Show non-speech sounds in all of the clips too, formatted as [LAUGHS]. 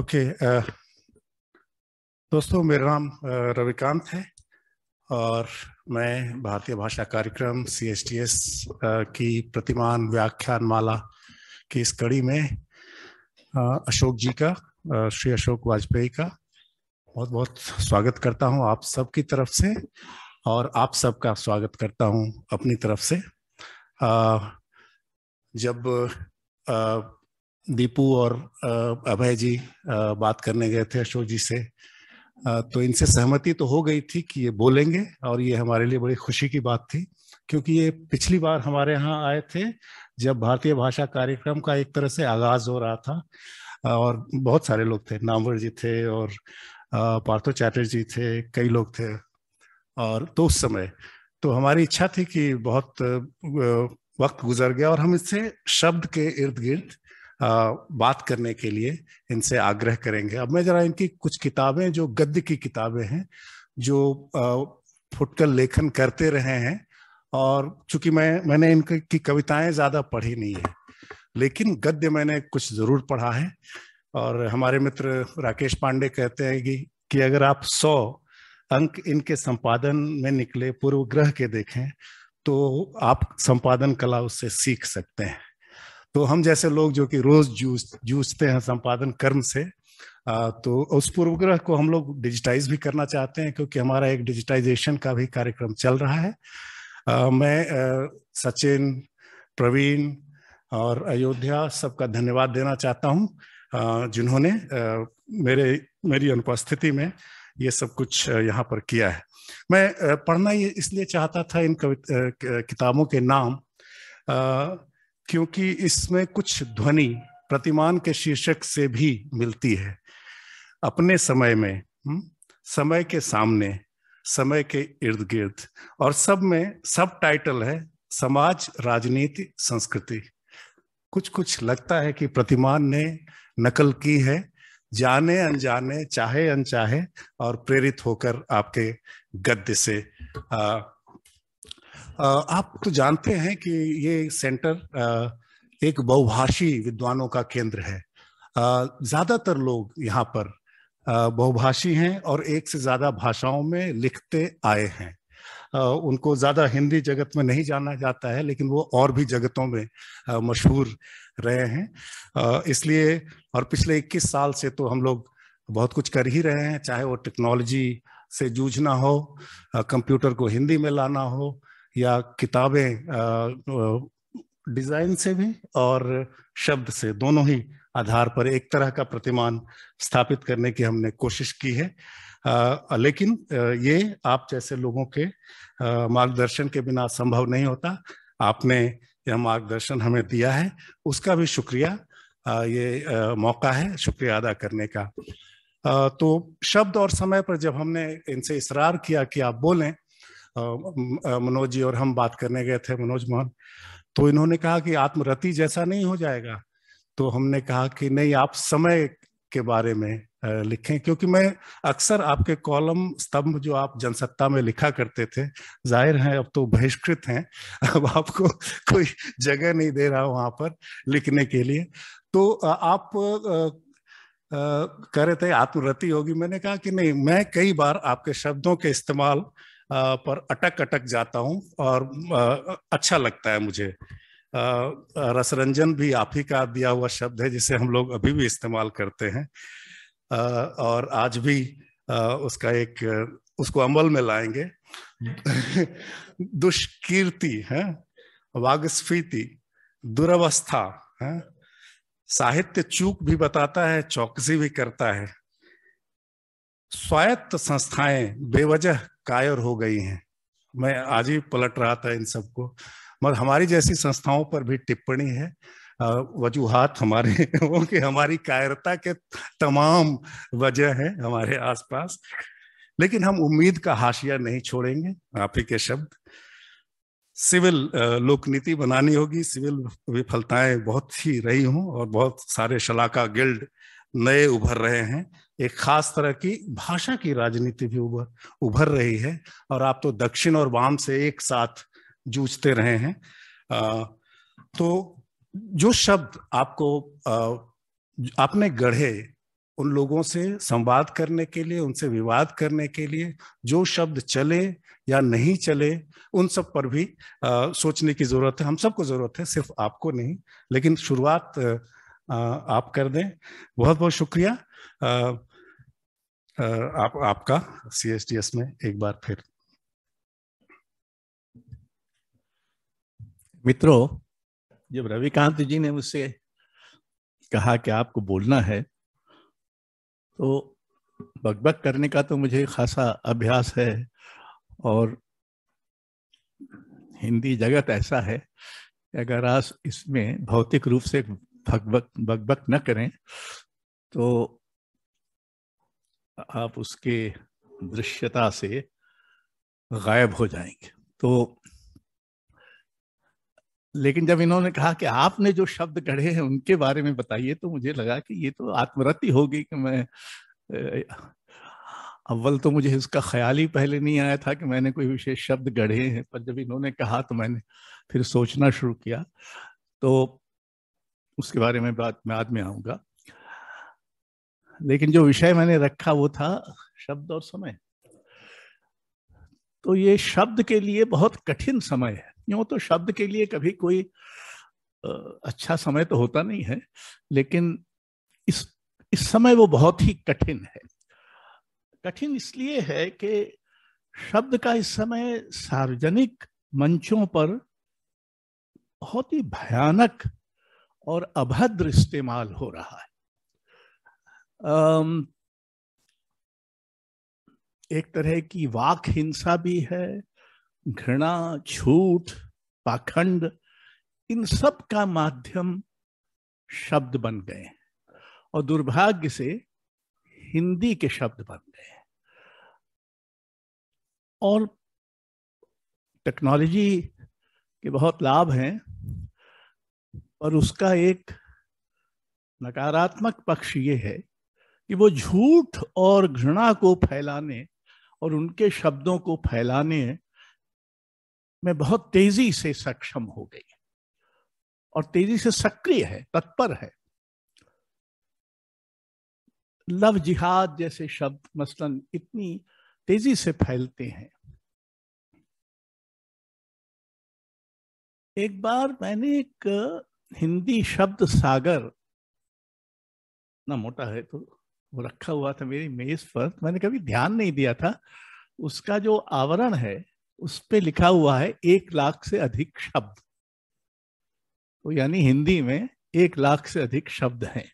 Okay okay, uh, दोस्तों मेरा नाम uh, रविकांत है और मैं भारतीय भाषा कार्यक्रम सी एस टी एस की प्रतिमान व्याख्यान माला की इस कड़ी में uh, अशोक जी का uh, श्री अशोक वाजपेयी का बहुत बहुत स्वागत करता हूं आप सब की तरफ से और आप सबका स्वागत करता हूं अपनी तरफ से जब दीपू और अभय जी बात करने गए थे अशोक जी से तो इनसे सहमति तो हो गई थी कि ये बोलेंगे और ये हमारे लिए बड़ी खुशी की बात थी क्योंकि ये पिछली बार हमारे यहाँ आए थे जब भारतीय भाषा कार्यक्रम का एक तरह से आगाज हो रहा था और बहुत सारे लोग थे नामवर जी थे और पार्थो चैटर्जी थे कई लोग थे और तो उस समय तो हमारी इच्छा थी कि बहुत वक्त गुजर गया और हम इससे शब्द के इर्द गिर्द बात करने के लिए इनसे आग्रह करेंगे अब मैं जरा इनकी कुछ किताबें जो गद्य की किताबें हैं जो फुटकर लेखन करते रहे हैं और चूंकि मैं मैंने इनकी कविताएं ज़्यादा पढ़ी नहीं है लेकिन गद्य मैंने कुछ ज़रूर पढ़ा है और हमारे मित्र राकेश पांडे कहते हैं कि, कि अगर आप सौ अंक इनके संपादन में निकले पूर्व ग्रह के देखें तो आप संपादन कला उससे सीख सकते हैं तो हम जैसे लोग जो कि रोज जूझ जूझते हैं संपादन कर्म से तो उस पूर्वग्रह को हम लोग डिजिटाइज भी करना चाहते हैं क्योंकि हमारा एक डिजिटाइजेशन का भी कार्यक्रम चल रहा है आ, मैं सचिन प्रवीण और अयोध्या सबका धन्यवाद देना चाहता हूं जिन्होंने मेरे मेरी अनुपस्थिति में ये सब कुछ यहाँ पर किया है मैं पढ़ना ये इसलिए चाहता था इन कविता किताबों के नाम आ, क्योंकि इसमें कुछ ध्वनि प्रतिमान के शीर्षक से भी मिलती है अपने समय में हम्म, समय के सामने समय के इर्द गिर्द और सब में सब टाइटल है समाज राजनीति संस्कृति कुछ कुछ लगता है कि प्रतिमान ने नकल की है जाने अनजाने चाहे अनचाहे और प्रेरित होकर आपके गद्य से आ, आप तो जानते हैं कि ये सेंटर एक बहुभाषी विद्वानों का केंद्र है ज्यादातर लोग यहाँ पर बहुभाषी हैं और एक से ज्यादा भाषाओं में लिखते आए हैं उनको ज़्यादा हिंदी जगत में नहीं जाना जाता है लेकिन वो और भी जगतों में मशहूर रहे हैं इसलिए और पिछले 21 साल से तो हम लोग बहुत कुछ कर ही रहे हैं चाहे वो टेक्नोलॉजी से जूझना हो कंप्यूटर को हिंदी में लाना हो या किताबें डिजाइन से भी और शब्द से दोनों ही आधार पर एक तरह का प्रतिमान स्थापित करने की हमने कोशिश की है आ, लेकिन ये आप जैसे लोगों के मार्गदर्शन के बिना संभव नहीं होता आपने यह मार्गदर्शन हमें दिया है उसका भी शुक्रिया आ, ये आ, मौका है शुक्रिया अदा करने का आ, तो शब्द और समय पर जब हमने इनसे इसरार किया कि आप बोलें मनोज जी और हम बात करने गए थे मनोज मोहन तो इन्होंने कहा कि आत्मरति जैसा नहीं हो जाएगा तो हमने कहा कि नहीं आप समय के बारे में लिखें क्योंकि मैं अक्सर आपके कॉलम स्तंभ जो आप जनसत्ता में लिखा करते थे जाहिर है अब तो बहिष्कृत हैं अब आपको कोई जगह नहीं दे रहा वहां पर लिखने के लिए तो आप कह रहे थे आत्मरति होगी मैंने कहा कि नहीं मैं कई बार आपके शब्दों के इस्तेमाल पर अटक अटक जाता हूँ और अच्छा लगता है मुझे रसरंजन भी आप ही का दिया हुआ शब्द है जिसे हम लोग अभी भी इस्तेमाल करते हैं और आज भी उसका एक उसको अमल में लाएंगे दुष्कीर्ति है वागस्फीति दुरावस्था है साहित्य चूक भी बताता है चौकसी भी करता है स्वायत्त संस्थाएं बेवजह कायर हो गई हैं मैं आज ही पलट रहा था इन सबको मगर हमारी जैसी संस्थाओं पर भी टिप्पणी है वजूहत हमारे [LAUGHS] कि हमारी कायरता के तमाम वजह हैं हमारे आसपास लेकिन हम उम्मीद का हाशिया नहीं छोड़ेंगे आप ही के शब्द सिविल लोक नीति बनानी होगी सिविल विफलताएं बहुत ही रही हों और बहुत सारे शलाका गिल्ड नए उभर रहे हैं एक खास तरह की भाषा की राजनीति भी उभर उभर रही है और आप तो दक्षिण और वाम से एक साथ जूझते रहे हैं आ, तो जो शब्द आपको आ, आपने गढ़े उन लोगों से संवाद करने के लिए उनसे विवाद करने के लिए जो शब्द चले या नहीं चले उन सब पर भी आ, सोचने की जरूरत है हम सबको जरूरत है सिर्फ आपको नहीं लेकिन शुरुआत आ, आप कर दें बहुत बहुत शुक्रिया आप आपका सीएसडीएस में एक बार फिर मित्रों जब रविकांत जी ने मुझसे कहा कि आपको बोलना है तो बकबक करने का तो मुझे खासा अभ्यास है और हिंदी जगत ऐसा है कि अगर आप इसमें भौतिक रूप से बकबक बकबक न करें तो आप उसके दृश्यता से गायब हो जाएंगे तो लेकिन जब इन्होंने कहा कि आपने जो शब्द गढ़े हैं उनके बारे में बताइए तो मुझे लगा कि ये तो आत्मरति होगी कि मैं अव्वल तो मुझे इसका ख्याल ही पहले नहीं आया था कि मैंने कोई विशेष शब्द गढ़े हैं पर जब इन्होंने कहा तो मैंने फिर सोचना शुरू किया तो उसके बारे में बात मैं बाद में आऊंगा लेकिन जो विषय मैंने रखा वो था शब्द और समय तो ये शब्द के लिए बहुत कठिन समय है यूं तो शब्द के लिए कभी कोई अच्छा समय तो होता नहीं है लेकिन इस इस समय वो बहुत ही कठिन है कठिन इसलिए है कि शब्द का इस समय सार्वजनिक मंचों पर बहुत ही भयानक और अभद्र इस्तेमाल हो रहा है एक तरह की वाक हिंसा भी है घृणा झूठ पाखंड इन सब का माध्यम शब्द बन गए और दुर्भाग्य से हिंदी के शब्द बन गए और टेक्नोलॉजी के बहुत लाभ हैं पर उसका एक नकारात्मक पक्ष ये है कि वो झूठ और घृणा को फैलाने और उनके शब्दों को फैलाने में बहुत तेजी से सक्षम हो गई और तेजी से सक्रिय है तत्पर है लव जिहाद जैसे शब्द मसलन इतनी तेजी से फैलते हैं एक बार मैंने एक हिंदी शब्द सागर ना मोटा है तो वो रखा हुआ था मेरी मेज पर मैंने कभी ध्यान नहीं दिया था उसका जो आवरण है उस पर लिखा हुआ है एक लाख से अधिक शब्द तो यानी हिंदी में एक लाख से अधिक शब्द हैं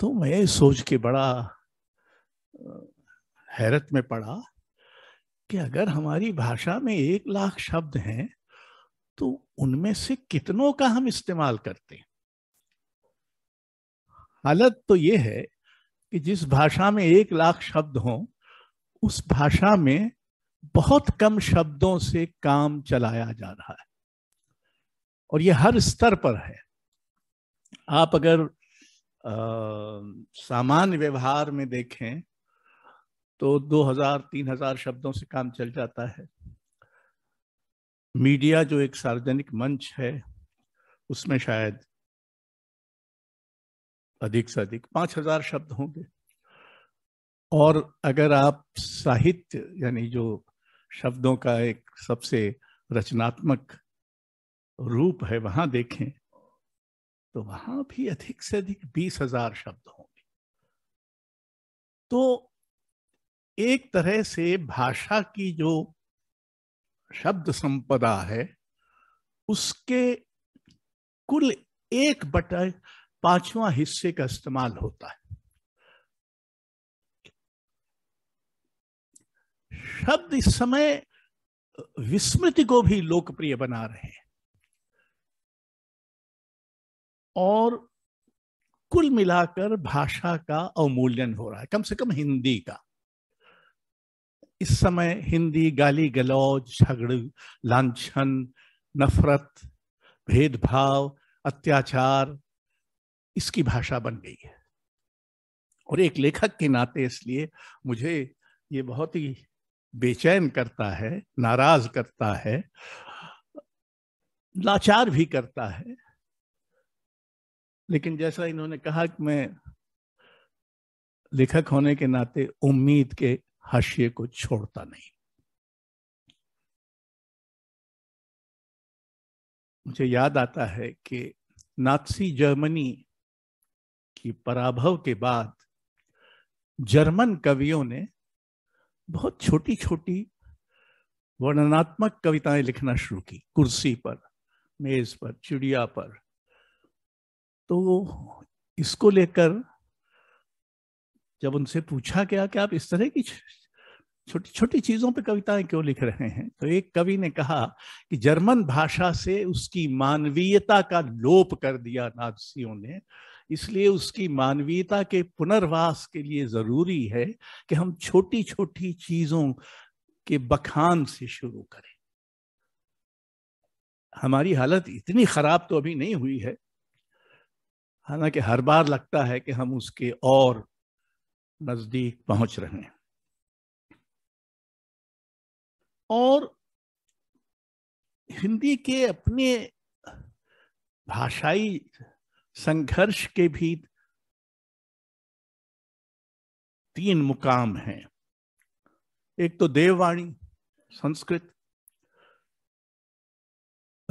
तो मैं सोच के बड़ा हैरत में पड़ा कि अगर हमारी भाषा में एक लाख शब्द हैं तो उनमें से कितनों का हम इस्तेमाल करते हैं हालत तो ये है कि जिस भाषा में एक लाख शब्द हों उस भाषा में बहुत कम शब्दों से काम चलाया जा रहा है और ये हर स्तर पर है आप अगर सामान्य व्यवहार में देखें तो 2000-3000 शब्दों से काम चल जाता है मीडिया जो एक सार्वजनिक मंच है उसमें शायद अधिक से अधिक पांच हजार शब्द होंगे और अगर आप साहित्य यानी जो शब्दों का एक सबसे रचनात्मक रूप है वहां देखें तो वहां भी अधिक से अधिक बीस हजार शब्द होंगे तो एक तरह से भाषा की जो शब्द संपदा है उसके कुल एक बटा पांचवा हिस्से का इस्तेमाल होता है शब्द इस समय विस्मृति को भी लोकप्रिय बना रहे हैं और कुल मिलाकर भाषा का अवमूल्यन हो रहा है कम से कम हिंदी का इस समय हिंदी गाली गलौज झगड़ लांछन नफरत भेदभाव अत्याचार इसकी भाषा बन गई है और एक लेखक के नाते इसलिए मुझे ये बहुत ही बेचैन करता है नाराज करता है लाचार भी करता है लेकिन जैसा इन्होंने कहा कि मैं लेखक होने के नाते उम्मीद के हाशिए को छोड़ता नहीं मुझे याद आता है कि नाथसी जर्मनी की पराभव के बाद जर्मन कवियों ने बहुत छोटी छोटी वर्णनात्मक कविताएं लिखना शुरू की कुर्सी पर मेज पर चिड़िया पर तो इसको लेकर जब उनसे पूछा गया कि आप इस तरह की छोटी छोटी चीजों पर कविताएं क्यों लिख रहे हैं तो एक कवि ने कहा कि जर्मन भाषा से उसकी मानवीयता का लोप कर दिया नाजियों ने इसलिए उसकी मानवीयता के पुनर्वास के लिए जरूरी है कि हम छोटी छोटी चीजों के बखान से शुरू करें हमारी हालत इतनी खराब तो अभी नहीं हुई है हालांकि हर बार लगता है कि हम उसके और नजदीक पहुंच रहे हैं और हिंदी के अपने भाषाई संघर्ष के भी तीन मुकाम हैं एक तो देववाणी संस्कृत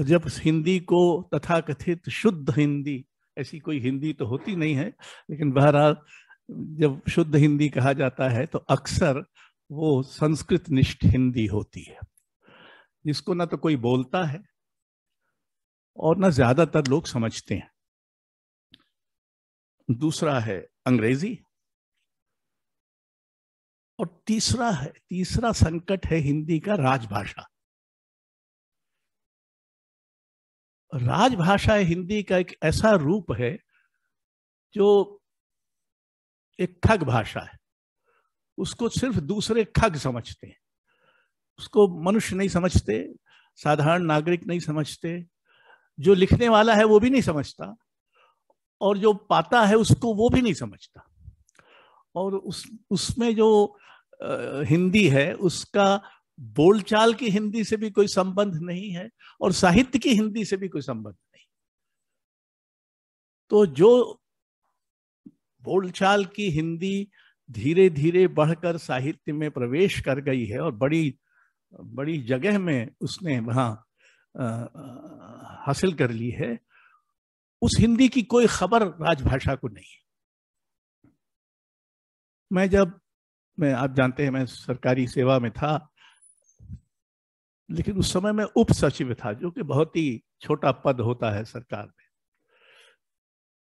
जब हिंदी को तथा कथित शुद्ध हिंदी ऐसी कोई हिंदी तो होती नहीं है लेकिन बहरहाल जब शुद्ध हिंदी कहा जाता है तो अक्सर वो संस्कृत निष्ठ हिंदी होती है जिसको ना तो कोई बोलता है और ना ज्यादातर लोग समझते हैं दूसरा है अंग्रेजी और तीसरा है तीसरा संकट है हिंदी का राजभाषा राजभाषा हिंदी का एक ऐसा रूप है जो एक ठग भाषा है उसको सिर्फ दूसरे ठग समझते हैं उसको मनुष्य नहीं समझते साधारण नागरिक नहीं समझते जो लिखने वाला है वो भी नहीं समझता और जो पाता है उसको वो भी नहीं समझता और उस उसमें जो आ, हिंदी है उसका बोलचाल की हिंदी से भी कोई संबंध नहीं है और साहित्य की हिंदी से भी कोई संबंध नहीं तो जो बोलचाल की हिंदी धीरे धीरे बढ़कर साहित्य में प्रवेश कर गई है और बड़ी बड़ी जगह में उसने वहां हासिल कर ली है उस हिंदी की कोई खबर राजभाषा को नहीं है मैं जब मैं आप जानते हैं मैं सरकारी सेवा में था लेकिन उस समय मैं उप सचिव था जो कि बहुत ही छोटा पद होता है सरकार में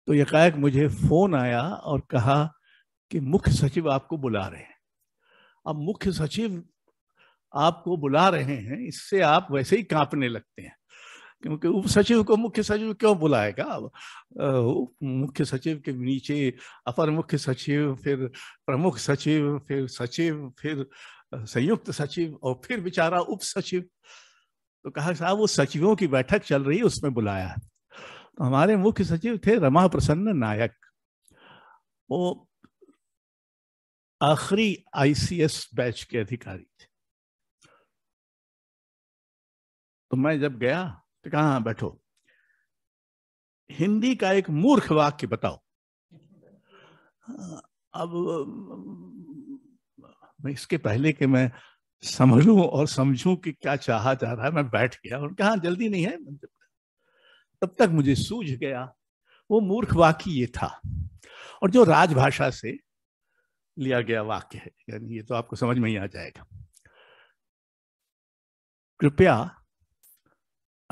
तो यकायक मुझे फोन आया और कहा कि मुख्य सचिव आपको बुला रहे हैं अब मुख्य सचिव आपको बुला रहे हैं इससे आप वैसे ही कांपने लगते हैं क्योंकि उप सचिव को मुख्य सचिव क्यों बुलाएगा मुख्य सचिव के नीचे अपर मुख्य सचिव फिर प्रमुख सचिव फिर सचिव फिर संयुक्त सचिव और फिर बेचारा उप सचिव तो कहा साहब वो सचिवों की बैठक चल रही है उसमें बुलाया तो हमारे मुख्य सचिव थे रमा प्रसन्न नायक वो आखिरी आईसीएस बैच के अधिकारी थे तो मैं जब गया तो कहा बैठो हिंदी का एक मूर्ख वाक्य बताओ हाँ, अब मैं इसके पहले कि मैं समझूं और समझूं कि क्या चाहा जा रहा है मैं बैठ गया और कहा जल्दी नहीं है तब तक मुझे सूझ गया वो मूर्ख वाक्य ये था और जो राजभाषा से लिया गया वाक्य है यानी ये तो आपको समझ में ही आ जाएगा कृपया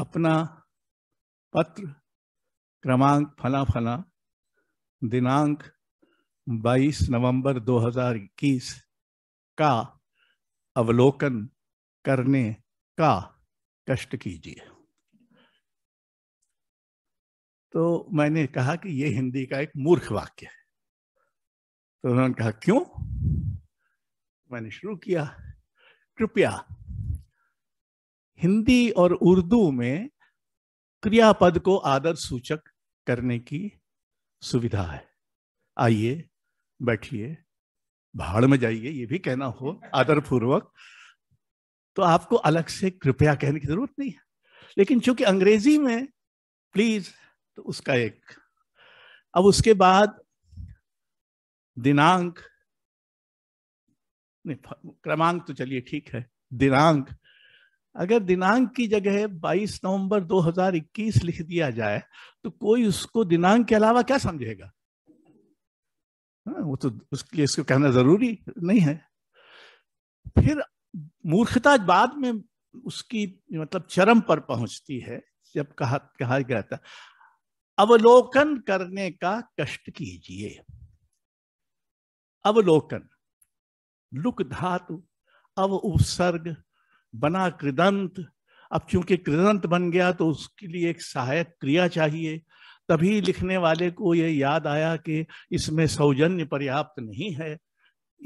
अपना पत्र क्रमांक फला फला दिनांक 22 नवंबर 2021 का अवलोकन करने का कष्ट कीजिए तो मैंने कहा कि यह हिंदी का एक मूर्ख वाक्य है तो उन्होंने कहा क्यों मैंने शुरू किया कृपया हिंदी और उर्दू में क्रियापद को आदर सूचक करने की सुविधा है आइए बैठिए भाड़ में जाइए ये भी कहना हो आदर पूर्वक तो आपको अलग से कृपया कहने की जरूरत नहीं है लेकिन चूंकि अंग्रेजी में प्लीज तो उसका एक अब उसके बाद दिनांक नहीं क्रमांक तो चलिए ठीक है दिनांक अगर दिनांक की जगह 22 नवंबर 2021 लिख दिया जाए तो कोई उसको दिनांक के अलावा क्या समझेगा हाँ, वो तो उसके लिए इसको कहना जरूरी नहीं है फिर मूर्खता बाद में उसकी मतलब चरम पर पहुंचती है जब कहा कहा गया था अवलोकन करने का कष्ट कीजिए अवलोकन लुक धातु अव उपसर्ग बना कृदंत अब चूंकि कृदंत बन गया तो उसके लिए एक सहायक क्रिया चाहिए तभी लिखने वाले को यह याद आया कि इसमें सौजन्य पर्याप्त नहीं है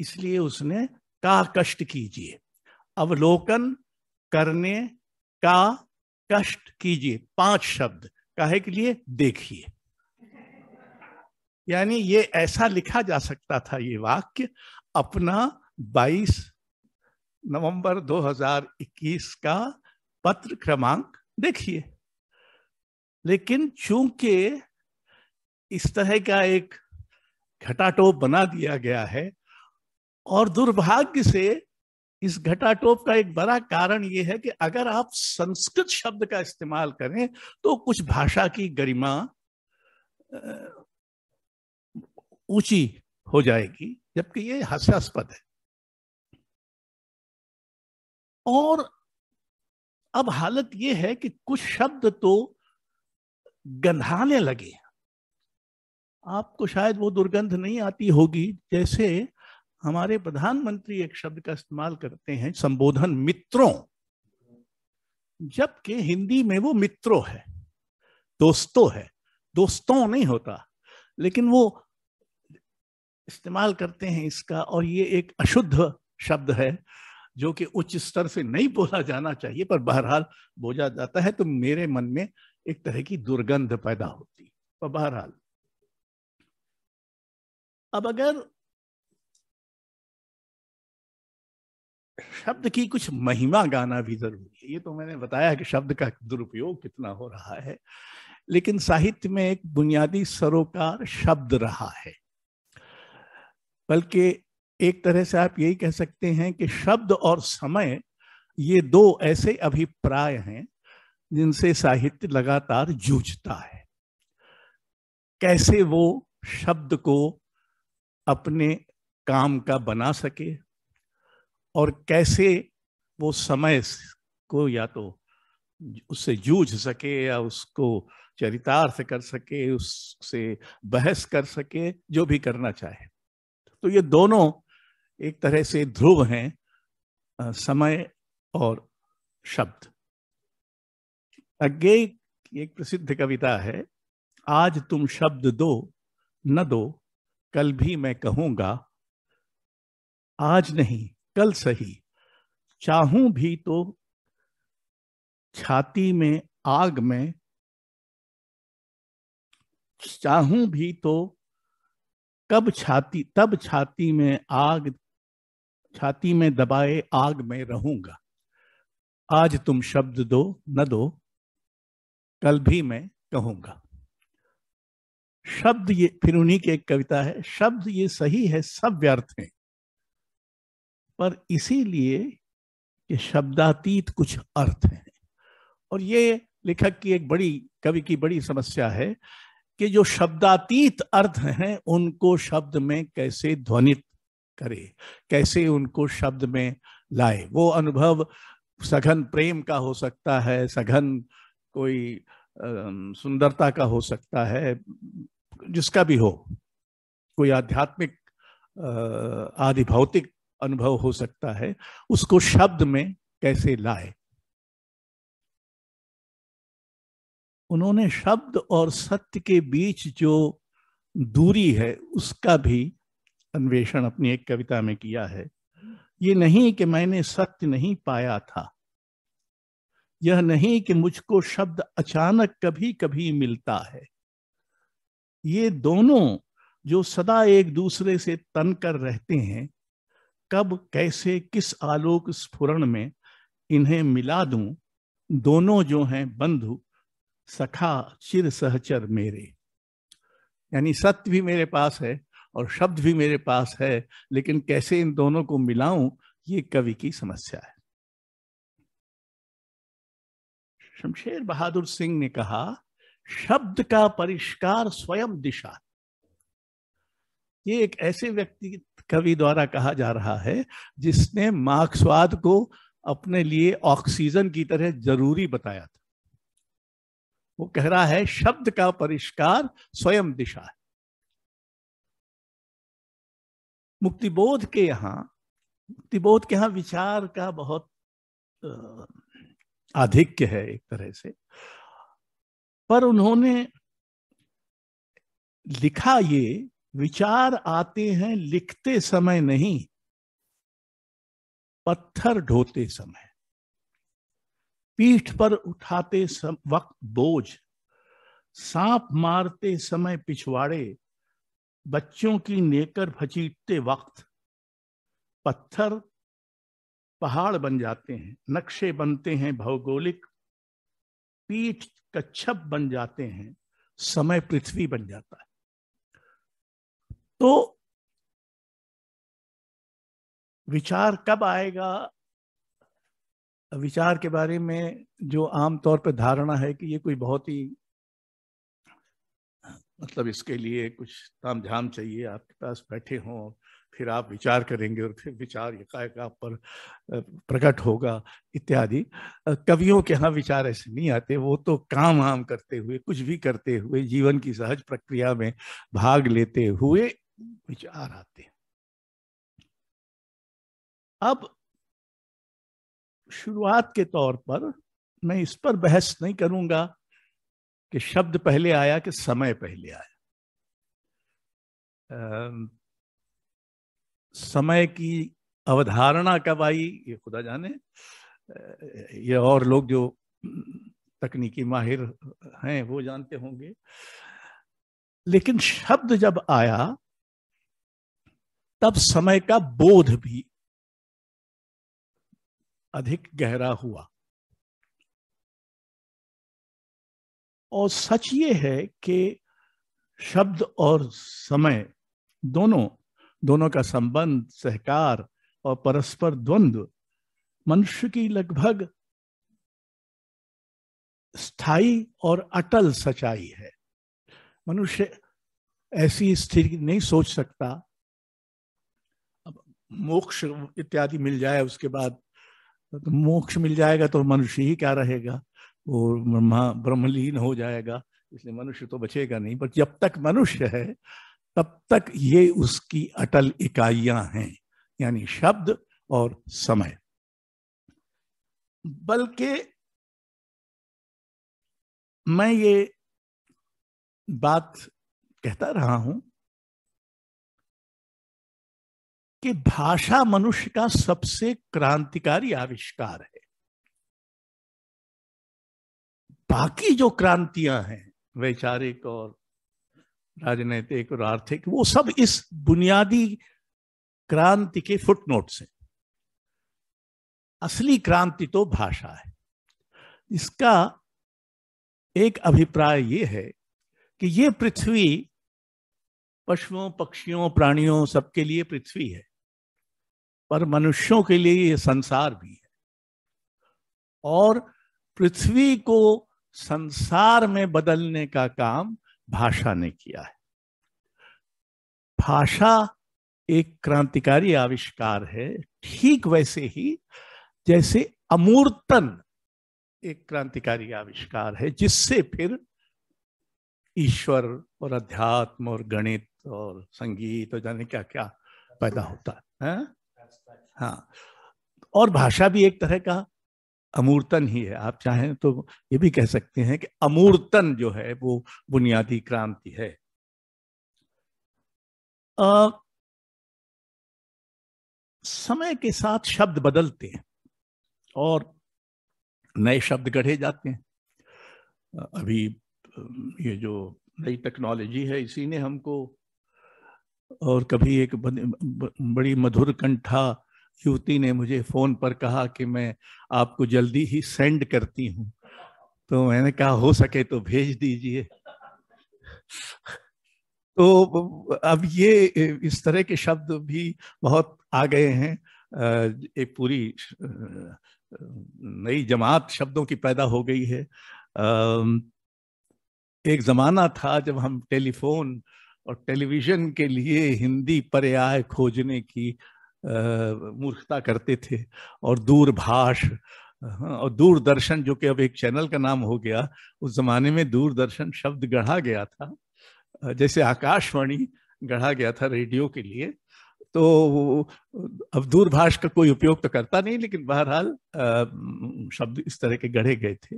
इसलिए उसने का कष्ट कीजिए अवलोकन करने का कष्ट कीजिए पांच शब्द काहे के लिए देखिए यानी ये ऐसा लिखा जा सकता था ये वाक्य अपना 22 नवंबर 2021 का पत्र क्रमांक देखिए लेकिन चूंकि इस तरह का एक घटाटोप बना दिया गया है और दुर्भाग्य से इस घटाटोप का एक बड़ा कारण यह है कि अगर आप संस्कृत शब्द का इस्तेमाल करें तो कुछ भाषा की गरिमा ऊंची हो जाएगी जबकि ये हास्यास्पद है और अब हालत यह है कि कुछ शब्द तो गंधाने लगे आपको शायद वो दुर्गंध नहीं आती होगी जैसे हमारे प्रधानमंत्री एक शब्द का इस्तेमाल करते हैं संबोधन मित्रों जबकि हिंदी में वो मित्रों है दोस्तों है दोस्तों नहीं होता लेकिन वो इस्तेमाल करते हैं इसका और ये एक अशुद्ध शब्द है जो कि उच्च स्तर से नहीं बोला जाना चाहिए पर बहरहाल बोला जाता है तो मेरे मन में एक तरह की दुर्गंध पैदा होती पर बहरहाल अब अगर शब्द की कुछ महिमा गाना भी जरूरी है ये तो मैंने बताया कि शब्द का दुरुपयोग कितना हो रहा है लेकिन साहित्य में एक बुनियादी सरोकार शब्द रहा है बल्कि एक तरह से आप यही कह सकते हैं कि शब्द और समय ये दो ऐसे अभिप्राय हैं जिनसे साहित्य लगातार जूझता है कैसे वो शब्द को अपने काम का बना सके और कैसे वो समय को या तो उससे जूझ सके या उसको चरितार्थ कर सके उससे बहस कर सके जो भी करना चाहे तो ये दोनों एक तरह से ध्रुव हैं समय और शब्द अज्ञे एक प्रसिद्ध कविता है आज तुम शब्द दो न दो कल भी मैं कहूंगा आज नहीं कल सही चाहूं भी तो छाती में आग में चाहूं भी तो कब छाती तब छाती में आग छाती में दबाए आग में रहूंगा आज तुम शब्द दो न दो कल भी मैं कहूंगा शब्द ये फिर उन्हीं की एक कविता है शब्द ये सही है सब व्यर्थ हैं पर इसीलिए ये शब्दातीत कुछ अर्थ हैं और ये लेखक की एक बड़ी कवि की बड़ी समस्या है कि जो शब्दातीत अर्थ हैं उनको शब्द में कैसे ध्वनित करे कैसे उनको शब्द में लाए वो अनुभव सघन प्रेम का हो सकता है सघन कोई सुंदरता का हो सकता है जिसका भी हो कोई आध्यात्मिक आदि भौतिक अनुभव हो सकता है उसको शब्द में कैसे लाए उन्होंने शब्द और सत्य के बीच जो दूरी है उसका भी अन्वेषण अपनी एक कविता में किया है ये नहीं कि मैंने सत्य नहीं पाया था यह नहीं कि मुझको शब्द अचानक कभी कभी मिलता है ये दोनों जो सदा एक दूसरे से तन कर रहते हैं कब कैसे किस आलोक स्फुरण में इन्हें मिला दूं दोनों जो हैं बंधु सखा चिर सहचर मेरे यानी सत्य भी मेरे पास है और शब्द भी मेरे पास है लेकिन कैसे इन दोनों को मिलाऊं ये कवि की समस्या है शमशेर बहादुर सिंह ने कहा शब्द का परिष्कार स्वयं दिशा ये एक ऐसे व्यक्ति कवि द्वारा कहा जा रहा है जिसने मार्क्सवाद को अपने लिए ऑक्सीजन की तरह जरूरी बताया था वो कह रहा है शब्द का परिष्कार स्वयं दिशा है मुक्तिबोध के यहाँ मुक्तिबोध के यहाँ विचार का बहुत आधिक्य है एक तरह से पर उन्होंने लिखा ये विचार आते हैं लिखते समय नहीं पत्थर ढोते समय पीठ पर उठाते सम, वक्त बोझ सांप मारते समय पिछवाड़े बच्चों की नेकर फचीटते वक्त पत्थर पहाड़ बन जाते हैं नक्शे बनते हैं भौगोलिक पीठ कच्छप बन जाते हैं समय पृथ्वी बन जाता है तो विचार कब आएगा विचार के बारे में जो आमतौर पर धारणा है कि ये कोई बहुत ही मतलब इसके लिए कुछ ताम झाम चाहिए आपके पास बैठे हों फिर आप विचार करेंगे और फिर विचार एकाएक आप पर प्रकट होगा इत्यादि कवियों के यहाँ विचार ऐसे नहीं आते वो तो काम वाम करते हुए कुछ भी करते हुए जीवन की सहज प्रक्रिया में भाग लेते हुए विचार आते हैं अब शुरुआत के तौर पर मैं इस पर बहस नहीं करूंगा कि शब्द पहले आया कि समय पहले आया आ, समय की अवधारणा कब आई ये खुदा जाने ये और लोग जो तकनीकी माहिर हैं वो जानते होंगे लेकिन शब्द जब आया तब समय का बोध भी अधिक गहरा हुआ और सच ये है कि शब्द और समय दोनों दोनों का संबंध सहकार और परस्पर द्वंद्व मनुष्य की लगभग स्थायी और अटल सच्चाई है मनुष्य ऐसी स्थिति नहीं सोच सकता मोक्ष इत्यादि मिल जाए उसके बाद तो मोक्ष मिल जाएगा तो मनुष्य ही क्या रहेगा वो ब्रह्मा ब्रह्मलीन हो जाएगा इसलिए मनुष्य तो बचेगा नहीं बट जब तक मनुष्य है तब तक ये उसकी अटल इकाइयां हैं यानी शब्द और समय बल्कि मैं ये बात कहता रहा हूं कि भाषा मनुष्य का सबसे क्रांतिकारी आविष्कार है बाकी जो क्रांतियां हैं वैचारिक और राजनीतिक और आर्थिक वो सब इस बुनियादी क्रांति के फुटनोट से असली क्रांति तो भाषा है इसका एक अभिप्राय ये है कि ये पृथ्वी पशुओं पक्षियों प्राणियों सबके लिए पृथ्वी है पर मनुष्यों के लिए ये संसार भी है और पृथ्वी को संसार में बदलने का काम भाषा ने किया है भाषा एक क्रांतिकारी आविष्कार है ठीक वैसे ही जैसे अमूर्तन एक क्रांतिकारी आविष्कार है जिससे फिर ईश्वर और अध्यात्म और गणित और संगीत और जाने क्या क्या पैदा होता है हाँ और भाषा भी एक तरह का अमूर्तन ही है आप चाहें तो ये भी कह सकते हैं कि अमूर्तन जो है वो बुनियादी क्रांति है आ, समय के साथ शब्द बदलते हैं और नए शब्द गढ़े जाते हैं अभी ये जो नई टेक्नोलॉजी है इसी ने हमको और कभी एक बड़ी मधुर कंठा युवती ने मुझे फ़ोन पर कहा कि मैं आपको जल्दी ही सेंड करती हूँ तो मैंने कहा हो सके तो भेज दीजिए तो अब ये इस तरह के शब्द भी बहुत आ गए हैं एक पूरी नई जमात शब्दों की पैदा हो गई है एक ज़माना था जब हम टेलीफोन और टेलीविज़न के लिए हिंदी पर्याय खोजने की मूर्खता करते थे और दूरभाष हाँ, और दूरदर्शन जो कि अब एक चैनल का नाम हो गया उस जमाने में दूरदर्शन शब्द गढ़ा गया था जैसे आकाशवाणी गढ़ा गया था रेडियो के लिए तो अब दूरभाष का कोई उपयोग तो करता नहीं लेकिन बहरहाल शब्द इस तरह के गढ़े गए थे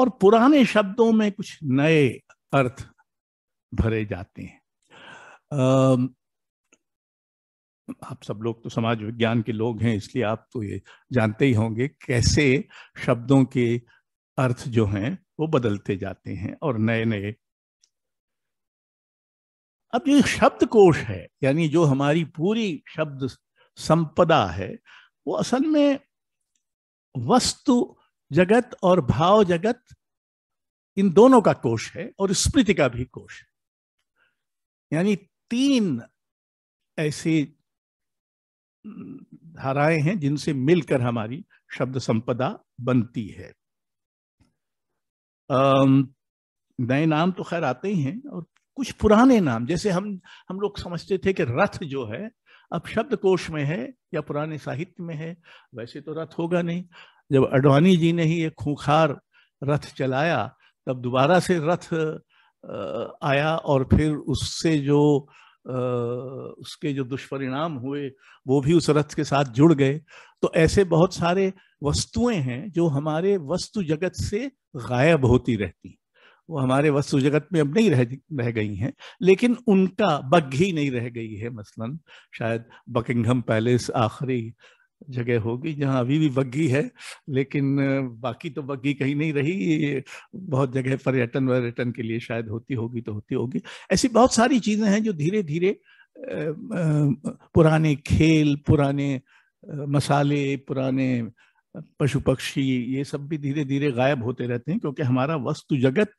और पुराने शब्दों में कुछ नए अर्थ भरे जाते हैं आप सब लोग तो समाज विज्ञान के लोग हैं इसलिए आप तो ये जानते ही होंगे कैसे शब्दों के अर्थ जो हैं वो बदलते जाते हैं और नए नए अब जो कोश है यानी जो हमारी पूरी शब्द संपदा है वो असल में वस्तु जगत और भाव जगत इन दोनों का कोश है और स्मृति का भी कोश है यानी तीन ऐसे धाराएं हैं जिनसे मिलकर हमारी शब्द संपदा बनती है नए नाम तो खैर आते ही हैं और कुछ पुराने नाम जैसे हम हम लोग समझते थे कि रथ जो है अब शब्द कोश में है या पुराने साहित्य में है वैसे तो रथ होगा नहीं जब अडवाणी जी ने ही एक खूंखार रथ चलाया तब दोबारा से रथ आया और फिर उससे जो उसके जो दुष्परिणाम हुए वो भी उस रथ के साथ जुड़ गए तो ऐसे बहुत सारे वस्तुएं हैं जो हमारे वस्तु जगत से गायब होती रहती वो हमारे वस्तु जगत में अब नहीं रह रह गई हैं लेकिन उनका बग्घी नहीं रह गई है मसलन शायद बकिंगम पैलेस आखिरी जगह होगी जहाँ अभी भी बग्घी है लेकिन बाकी तो बग्घी कहीं नहीं रही बहुत जगह पर्यटन वर्यटन के लिए शायद होती होगी तो होती होगी ऐसी बहुत सारी चीजें हैं जो धीरे धीरे पुराने खेल पुराने मसाले पुराने पशु पक्षी ये सब भी धीरे धीरे गायब होते रहते हैं क्योंकि हमारा वस्तु जगत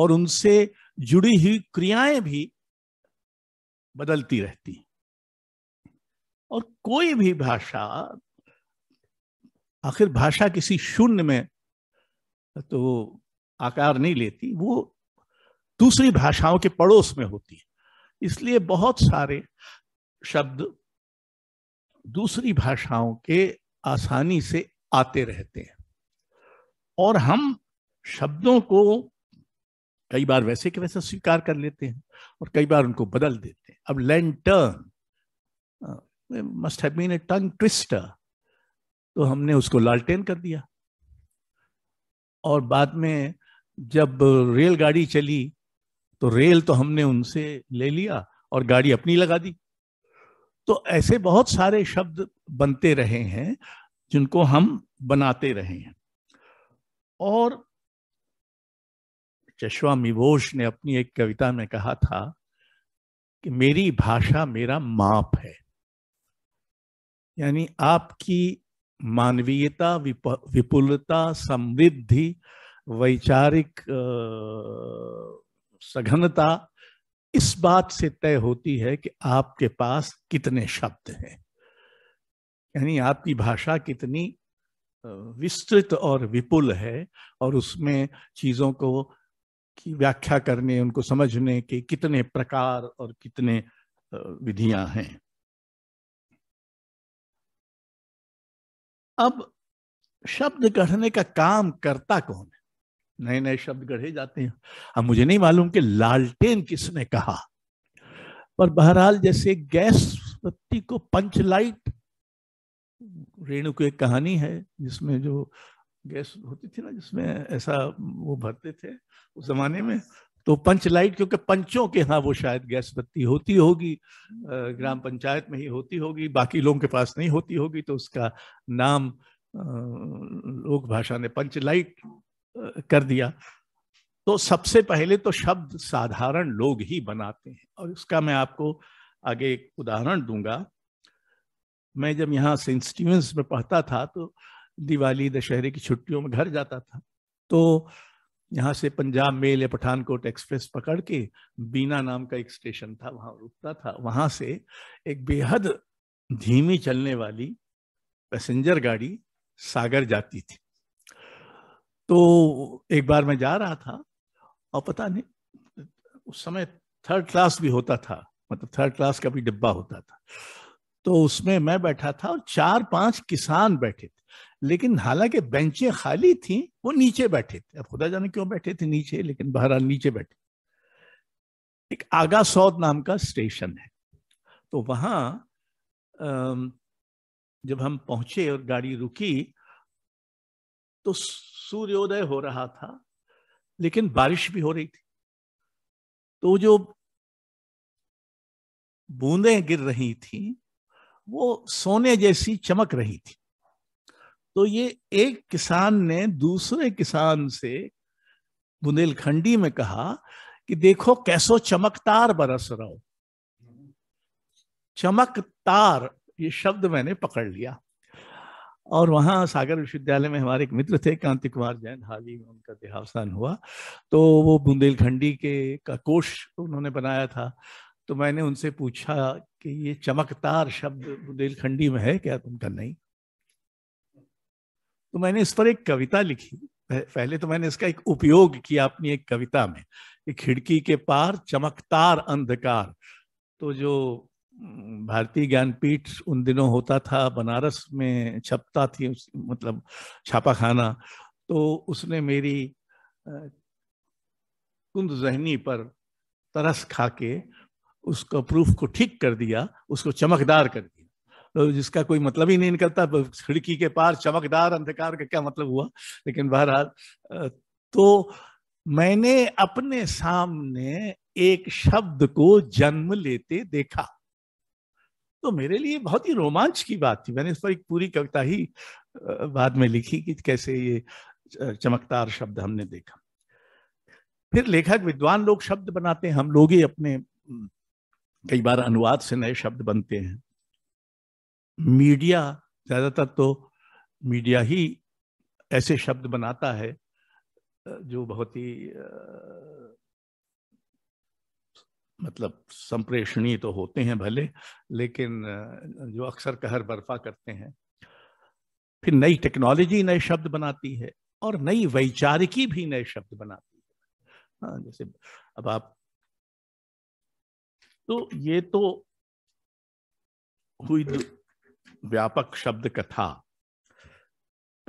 और उनसे जुड़ी हुई क्रियाएं भी बदलती रहती हैं और कोई भी भाषा आखिर भाषा किसी शून्य में तो आकार नहीं लेती वो दूसरी भाषाओं के पड़ोस में होती है इसलिए बहुत सारे शब्द दूसरी भाषाओं के आसानी से आते रहते हैं और हम शब्दों को कई बार वैसे के वैसे स्वीकार कर लेते हैं और कई बार उनको बदल देते हैं अब lantern must have been a tongue twister तो हमने उसको लालटेन कर दिया और बाद में जब रेलगाड़ी चली तो रेल तो हमने उनसे ले लिया और गाड़ी अपनी लगा दी तो ऐसे बहुत सारे शब्द बनते रहे हैं जिनको हम बनाते रहे हैं और चश्वामी मिवोश ने अपनी एक कविता में कहा था कि मेरी भाषा मेरा माप है यानी आपकी मानवीयता विप, विपुलता समृद्धि वैचारिक सघनता इस बात से तय होती है कि आपके पास कितने शब्द हैं यानी आपकी भाषा कितनी विस्तृत और विपुल है और उसमें चीजों को की व्याख्या करने उनको समझने के कितने प्रकार और कितने विधियां हैं अब शब्द गढ़ने का काम करता कौन है नए नए शब्द गढ़े जाते हैं अब मुझे नहीं मालूम कि लालटेन किसने कहा पर बहरहाल जैसे गैस बत्ती को पंच लाइट रेणु की एक कहानी है जिसमें जो गैस होती थी ना जिसमें ऐसा वो भरते थे उस जमाने में तो पंच लाइट क्योंकि पंचों के यहाँ वो शायद गैस बत्ती होती होगी ग्राम हम्म। पंचायत में ही होती होगी बाकी लोगों के पास नहीं होती होगी तो उसका नाम लोक भाषा ने पंच लाइट कर दिया तो सबसे पहले तो शब्द साधारण लोग ही बनाते हैं और उसका मैं आपको आगे एक उदाहरण दूंगा मैं जब यहाँ सेंट स्टीवेंस में पढ़ता था तो दिवाली दशहरे की छुट्टियों में घर जाता था तो यहाँ से पंजाब मेल या पठानकोट एक्सप्रेस पकड़ के बीना नाम का एक स्टेशन था वहां रुकता था वहां से एक बेहद धीमी चलने वाली पैसेंजर गाड़ी सागर जाती थी तो एक बार मैं जा रहा था और पता नहीं उस समय थर्ड क्लास भी होता था मतलब थर्ड क्लास का भी डिब्बा होता था तो उसमें मैं बैठा था और चार पांच किसान बैठे थे लेकिन हालांकि बेंचें खाली थी वो नीचे बैठे थे अब खुदा जाने क्यों बैठे थे नीचे लेकिन बहरहाल नीचे बैठे एक आगा सौद नाम का स्टेशन है तो वहां जब हम पहुंचे और गाड़ी रुकी तो सूर्योदय हो रहा था लेकिन बारिश भी हो रही थी तो जो बूंदें गिर रही थी वो सोने जैसी चमक रही थी तो ये एक किसान ने दूसरे किसान से बुंदेलखंडी में कहा कि देखो कैसो चमकतार बरस रहो चमकतार ये शब्द मैंने पकड़ लिया और वहां सागर विश्वविद्यालय में हमारे एक मित्र थे कांति कुमार जैन हाल ही में उनका देहावसान हुआ तो वो बुंदेलखंडी के का कोश उन्होंने बनाया था तो मैंने उनसे पूछा कि ये चमकदार शब्द बुंदेलखंडी में है क्या तुमका तो नहीं तो मैंने इस पर एक कविता लिखी पहले तो मैंने इसका एक उपयोग किया अपनी एक कविता में कि खिड़की के पार चमकदार अंधकार तो जो भारतीय ज्ञानपीठ उन दिनों होता था बनारस में छपता थी उस, मतलब छापा खाना तो उसने मेरी कुंद जहनी पर तरस खा के उसका प्रूफ को ठीक कर दिया उसको चमकदार कर दिया तो जिसका कोई मतलब ही नहीं निकलता तो खिड़की के पार चमकदार अंधकार का क्या मतलब हुआ लेकिन बहरहाल तो मैंने अपने सामने एक शब्द को जन्म लेते देखा तो मेरे लिए बहुत ही रोमांच की बात थी मैंने इस पर एक पूरी कविता ही बाद में लिखी कि कैसे ये चमकदार शब्द हमने देखा फिर लेखक विद्वान लोग शब्द बनाते हैं हम लोग ही अपने हम्म, कई बार अनुवाद से नए शब्द बनते हैं मीडिया ज़्यादातर तो मीडिया ही ऐसे शब्द बनाता है जो बहुत ही मतलब संप्रेषणीय तो होते हैं भले लेकिन जो अक्सर कहर बर्फा करते हैं फिर नई टेक्नोलॉजी नए शब्द बनाती है और नई वैचारिकी भी नए शब्द बनाती है हाँ जैसे अब आप तो ये तो हुई व्यापक शब्द कथा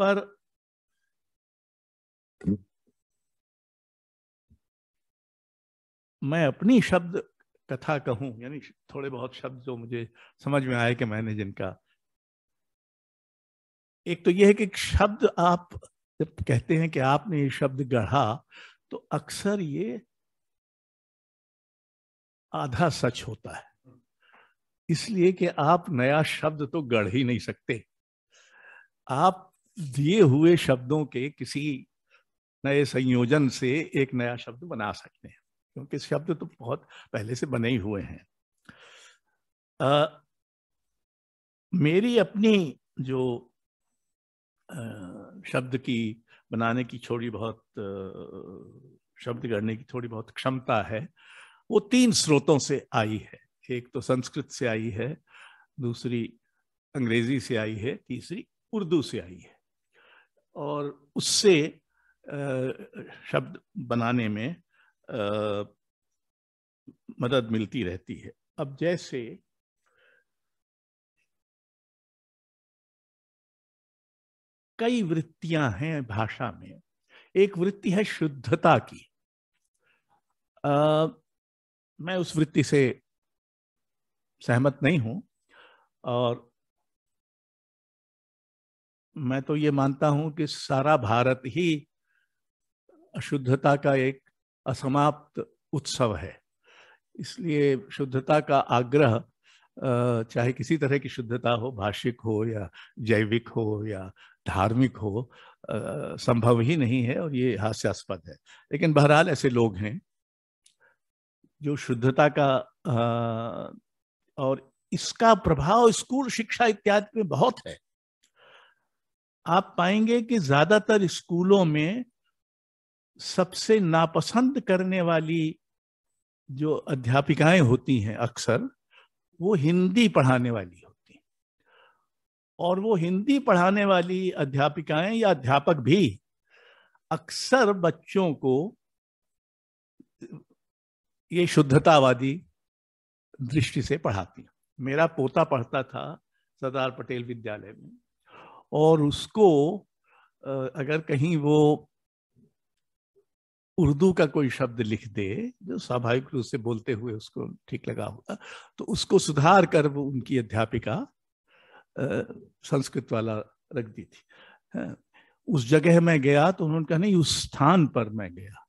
पर मैं अपनी शब्द कथा कहूं यानी थोड़े बहुत शब्द जो मुझे समझ में आए कि मैंने जिनका एक तो यह है कि शब्द आप जब कहते हैं कि आपने ये शब्द गढ़ा तो अक्सर ये आधा सच होता है इसलिए कि आप नया शब्द तो गढ़ ही नहीं सकते आप दिए हुए शब्दों के किसी नए संयोजन से एक नया शब्द बना सकते हैं क्योंकि शब्द तो बहुत पहले से बने ही हुए हैं आ, मेरी अपनी जो आ, शब्द की बनाने की थोड़ी बहुत आ, शब्द गढ़ने की थोड़ी बहुत क्षमता है वो तीन स्रोतों से आई है एक तो संस्कृत से आई है दूसरी अंग्रेजी से आई है तीसरी उर्दू से आई है और उससे शब्द बनाने में मदद मिलती रहती है अब जैसे कई वृत्तियां हैं भाषा में एक वृत्ति है शुद्धता की आ, मैं उस वृत्ति से सहमत नहीं हूं और मैं तो ये मानता हूं कि सारा भारत ही शुद्धता का एक असमाप्त उत्सव है इसलिए शुद्धता का आग्रह चाहे किसी तरह की शुद्धता हो भाषिक हो या जैविक हो या धार्मिक हो संभव ही नहीं है और ये हास्यास्पद है लेकिन बहरहाल ऐसे लोग हैं जो शुद्धता का और इसका प्रभाव स्कूल शिक्षा इत्यादि में बहुत है आप पाएंगे कि ज्यादातर स्कूलों में सबसे नापसंद करने वाली जो अध्यापिकाएं होती हैं अक्सर वो हिंदी पढ़ाने वाली होती हैं और वो हिंदी पढ़ाने वाली अध्यापिकाएं या अध्यापक भी अक्सर बच्चों को ये शुद्धतावादी दृष्टि से पढ़ाती मेरा पोता पढ़ता था सरदार पटेल विद्यालय में और उसको अगर कहीं वो उर्दू का कोई शब्द लिख दे जो स्वाभाविक रूप से बोलते हुए उसको ठीक लगा होगा तो उसको सुधार कर वो उनकी अध्यापिका संस्कृत वाला रख दी थी हाँ, उस जगह मैं गया तो उन्होंने कहा नहीं उस स्थान पर मैं गया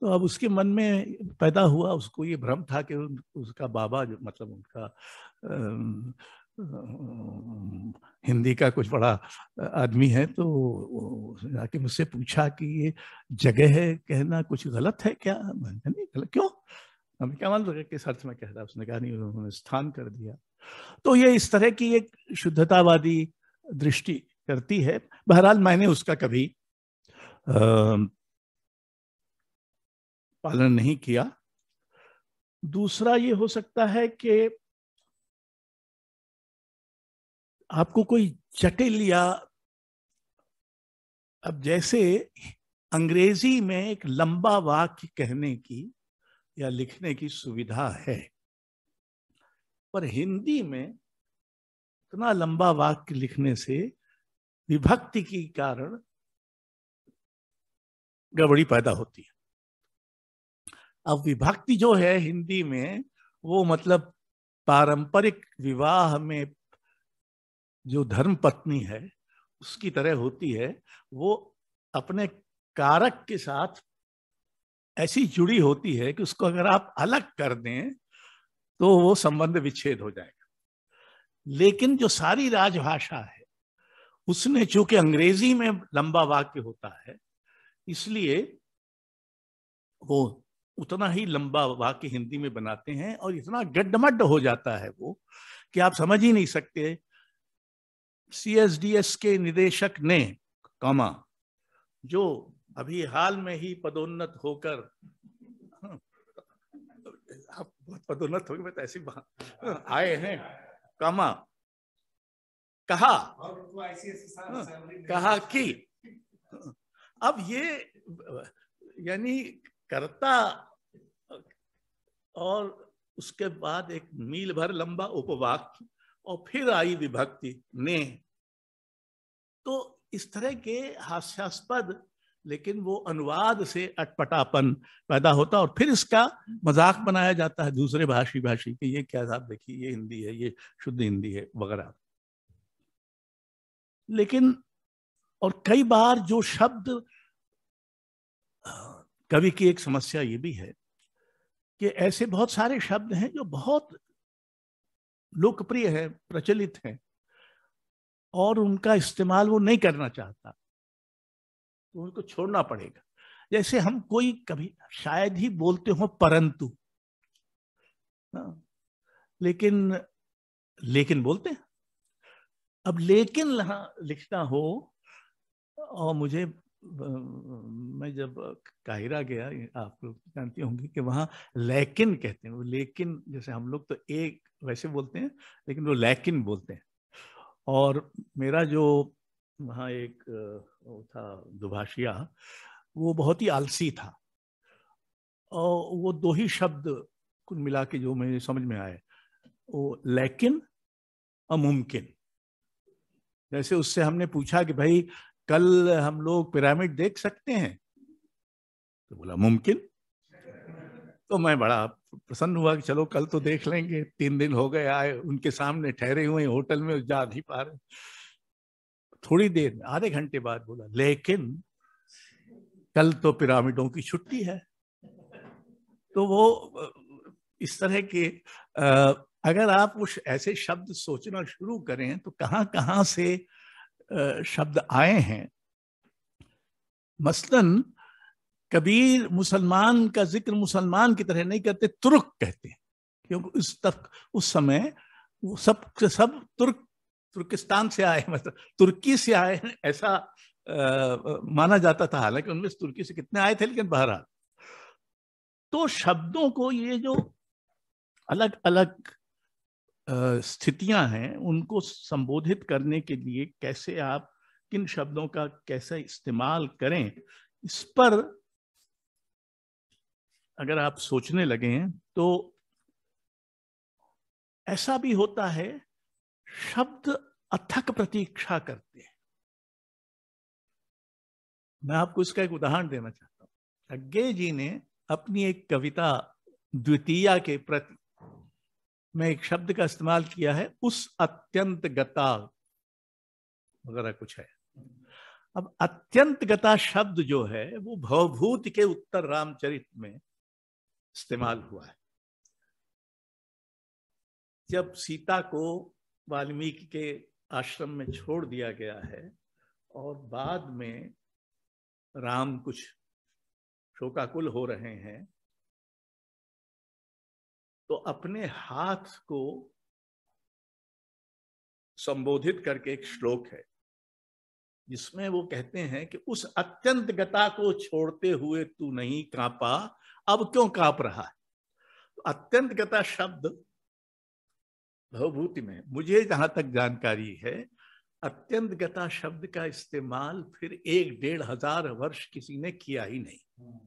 तो अब उसके मन में पैदा हुआ उसको ये भ्रम था कि उसका बाबा जो मतलब उनका हिंदी का कुछ बड़ा आदमी है तो जाके मुझसे पूछा कि ये जगह है कहना कुछ गलत है क्या मैंने नहीं गलत क्यों हमें क्या मान लगा किस अर्थ में कह रहा उसने कहा नहीं उन्होंने स्थान कर दिया तो ये इस तरह की एक शुद्धतावादी दृष्टि करती है बहरहाल मैंने उसका कभी पालन नहीं किया दूसरा ये हो सकता है कि आपको कोई जटिल या अब जैसे अंग्रेजी में एक लंबा वाक्य कहने की या लिखने की सुविधा है पर हिंदी में इतना लंबा वाक्य लिखने से विभक्ति के कारण गड़बड़ी पैदा होती है अब विभक्ति जो है हिंदी में वो मतलब पारंपरिक विवाह में जो धर्म पत्नी है उसकी तरह होती है वो अपने कारक के साथ ऐसी जुड़ी होती है कि उसको अगर आप अलग कर दें तो वो संबंध विच्छेद हो जाएगा लेकिन जो सारी राजभाषा है उसने चूंकि अंग्रेजी में लंबा वाक्य होता है इसलिए वो उतना ही लंबा वाक्य हिंदी में बनाते हैं और इतना गड्ढमड्ढ हो जाता है वो कि आप समझ ही नहीं सकते सीएसडीएस के निदेशक ने कमा जो अभी हाल में ही पदोन्नत होकर हाँ, आप बहुत पदोन्नत हो गए तो ऐसी हाँ, आए हैं कमा कहा हाँ, कहा कि अब ये यानी कर्ता और उसके बाद एक मील भर लंबा उपवाक्य और फिर आई विभक्ति ने तो इस तरह के हास्यास्पद लेकिन वो अनुवाद से अटपटापन पैदा होता और फिर इसका मजाक बनाया जाता है दूसरे भाषी भाषी के ये क्या साहब देखिए ये हिंदी है ये शुद्ध हिंदी है वगैरह लेकिन और कई बार जो शब्द कवि की एक समस्या ये भी है कि ऐसे बहुत सारे शब्द हैं जो बहुत लोकप्रिय हैं प्रचलित हैं और उनका इस्तेमाल वो नहीं करना चाहता तो उनको छोड़ना पड़ेगा जैसे हम कोई कभी शायद ही बोलते हो परंतु हाँ, लेकिन लेकिन बोलते हैं अब लेकिन लिखना हो और मुझे मैं जब काहिरा गया आप लोग तो जानती होंगी कि वहाँ लेकिन कहते हैं वो लेकिन जैसे हम लोग तो एक वैसे बोलते हैं लेकिन वो लेकिन बोलते हैं और मेरा जो वहाँ एक था दुभाषिया वो बहुत ही आलसी था और वो दो ही शब्द कुल मिला के जो मेरे समझ में आए वो लेकिन और मुमकिन जैसे उससे हमने पूछा कि भाई कल हम लोग पिरामिड देख सकते हैं तो बोला मुमकिन तो मैं बड़ा प्रसन्न हुआ कि चलो कल तो देख लेंगे तीन दिन हो गए आए उनके सामने ठहरे हुए होटल में जा नहीं पा रहे थोड़ी देर आधे घंटे बाद बोला लेकिन कल तो पिरामिडों की छुट्टी है तो वो इस तरह के अगर आप कुछ ऐसे शब्द सोचना शुरू करें तो कहाँ कहाँ से शब्द आए हैं मसलन कबीर मुसलमान का जिक्र मुसलमान की तरह नहीं करते तुर्क कहते हैं क्योंकि उस तक उस समय वो सब सब तुर्क तुर्किस्तान से आए मतलब तुर्की से आए ऐसा आ, माना जाता था हालांकि उनमें तुर्की से कितने आए थे लेकिन बहरहाल तो शब्दों को ये जो अलग अलग स्थितियां हैं उनको संबोधित करने के लिए कैसे आप किन शब्दों का कैसा इस्तेमाल करें इस पर अगर आप सोचने लगे हैं तो ऐसा भी होता है शब्द अथक प्रतीक्षा करते हैं मैं आपको इसका एक उदाहरण देना चाहता हूं अज्ञे जी ने अपनी एक कविता द्वितीया के प्रति मैं एक शब्द का इस्तेमाल किया है उस अत्यंत गता वगैरह कुछ है अब अत्यंत गता शब्द जो है वो भवभूत के उत्तर रामचरित में इस्तेमाल हुआ है जब सीता को वाल्मीकि के आश्रम में छोड़ दिया गया है और बाद में राम कुछ शोकाकुल हो रहे हैं तो अपने हाथ को संबोधित करके एक श्लोक है जिसमें वो कहते हैं कि उस अत्यंत गता को छोड़ते हुए तू नहीं कांपा अब क्यों कांप रहा है तो अत्यंत गता शब्द भवभूति में मुझे जहां तक जानकारी है अत्यंत गता शब्द का इस्तेमाल फिर एक डेढ़ हजार वर्ष किसी ने किया ही नहीं हम्म।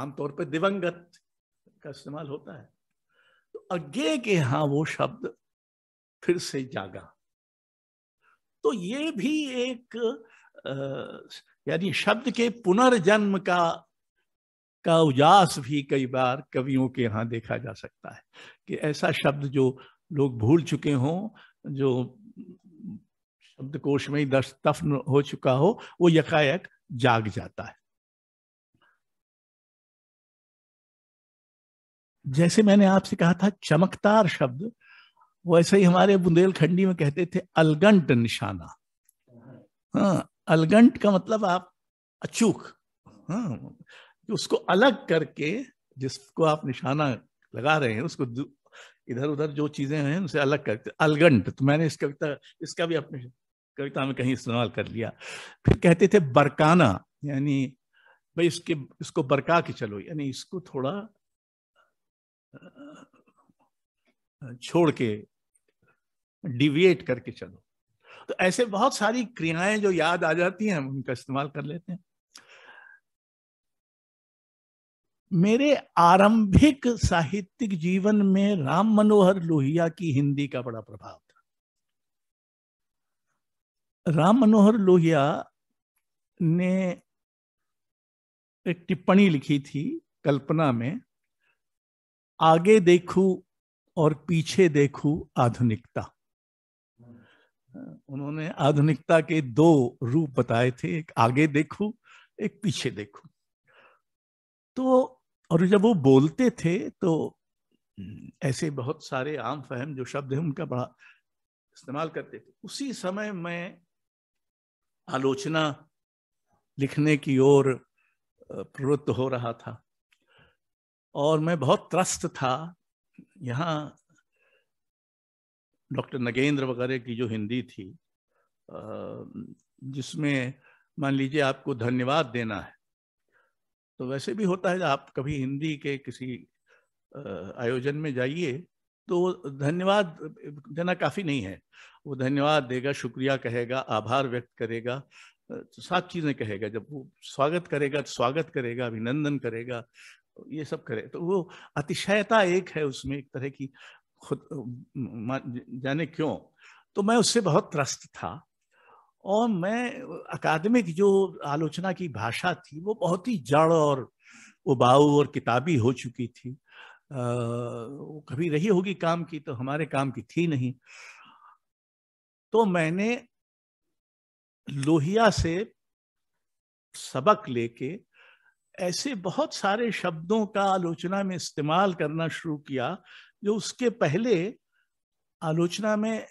आमतौर पर दिवंगत का इस्तेमाल होता है अज्ञे के यहां वो शब्द फिर से जागा तो ये भी एक यानी शब्द के पुनर्जन्म का का उजास भी कई बार कवियों के यहां देखा जा सकता है कि ऐसा शब्द जो लोग भूल चुके हों जो शब्दकोश में ही दस हो चुका हो वो यकायक जाग जाता है जैसे मैंने आपसे कहा था चमकदार शब्द वैसे ही हमारे बुंदेलखंडी में कहते थे अलगंट निशाना हाँ अलगंट का मतलब आप अचूक हाँ उसको अलग करके जिसको आप निशाना लगा रहे हैं उसको इधर उधर जो चीजें हैं उसे अलग करते अलगंट तो मैंने इस कविता इसका भी अपने कविता में कहीं इस्तेमाल कर लिया फिर कहते थे बरकाना यानी भाई इसके इसको बरका के चलो यानी इसको थोड़ा छोड़ के डिविएट करके चलो तो ऐसे बहुत सारी क्रियाएं जो याद आ जाती हैं हम उनका इस्तेमाल कर लेते हैं मेरे आरंभिक साहित्यिक जीवन में राम मनोहर लोहिया की हिंदी का बड़ा प्रभाव था राम मनोहर लोहिया ने एक टिप्पणी लिखी थी कल्पना में आगे देखू और पीछे देखू आधुनिकता उन्होंने आधुनिकता के दो रूप बताए थे एक आगे देखू एक पीछे देखू तो और जब वो बोलते थे तो ऐसे बहुत सारे आम फहम जो शब्द है उनका बड़ा इस्तेमाल करते थे उसी समय मैं आलोचना लिखने की ओर प्रवृत्त हो रहा था और मैं बहुत त्रस्त था यहाँ डॉक्टर नगेंद्र वगैरह की जो हिंदी थी जिसमें मान लीजिए आपको धन्यवाद देना है तो वैसे भी होता है आप कभी हिंदी के किसी आयोजन में जाइए तो धन्यवाद देना काफ़ी नहीं है वो धन्यवाद देगा शुक्रिया कहेगा आभार व्यक्त करेगा सात चीज़ें कहेगा जब वो स्वागत करेगा तो स्वागत करेगा अभिनंदन करेगा ये सब करे तो वो अतिशयता एक है उसमें एक तरह की खुद जाने क्यों तो मैं उससे बहुत त्रस्त था और मैं अकादमिक जो आलोचना की भाषा थी वो बहुत ही जड़ और उबाऊ और किताबी हो चुकी थी आ, वो कभी रही होगी काम की तो हमारे काम की थी नहीं तो मैंने लोहिया से सबक लेके ऐसे बहुत सारे शब्दों का आलोचना में इस्तेमाल करना शुरू किया जो उसके पहले आलोचना में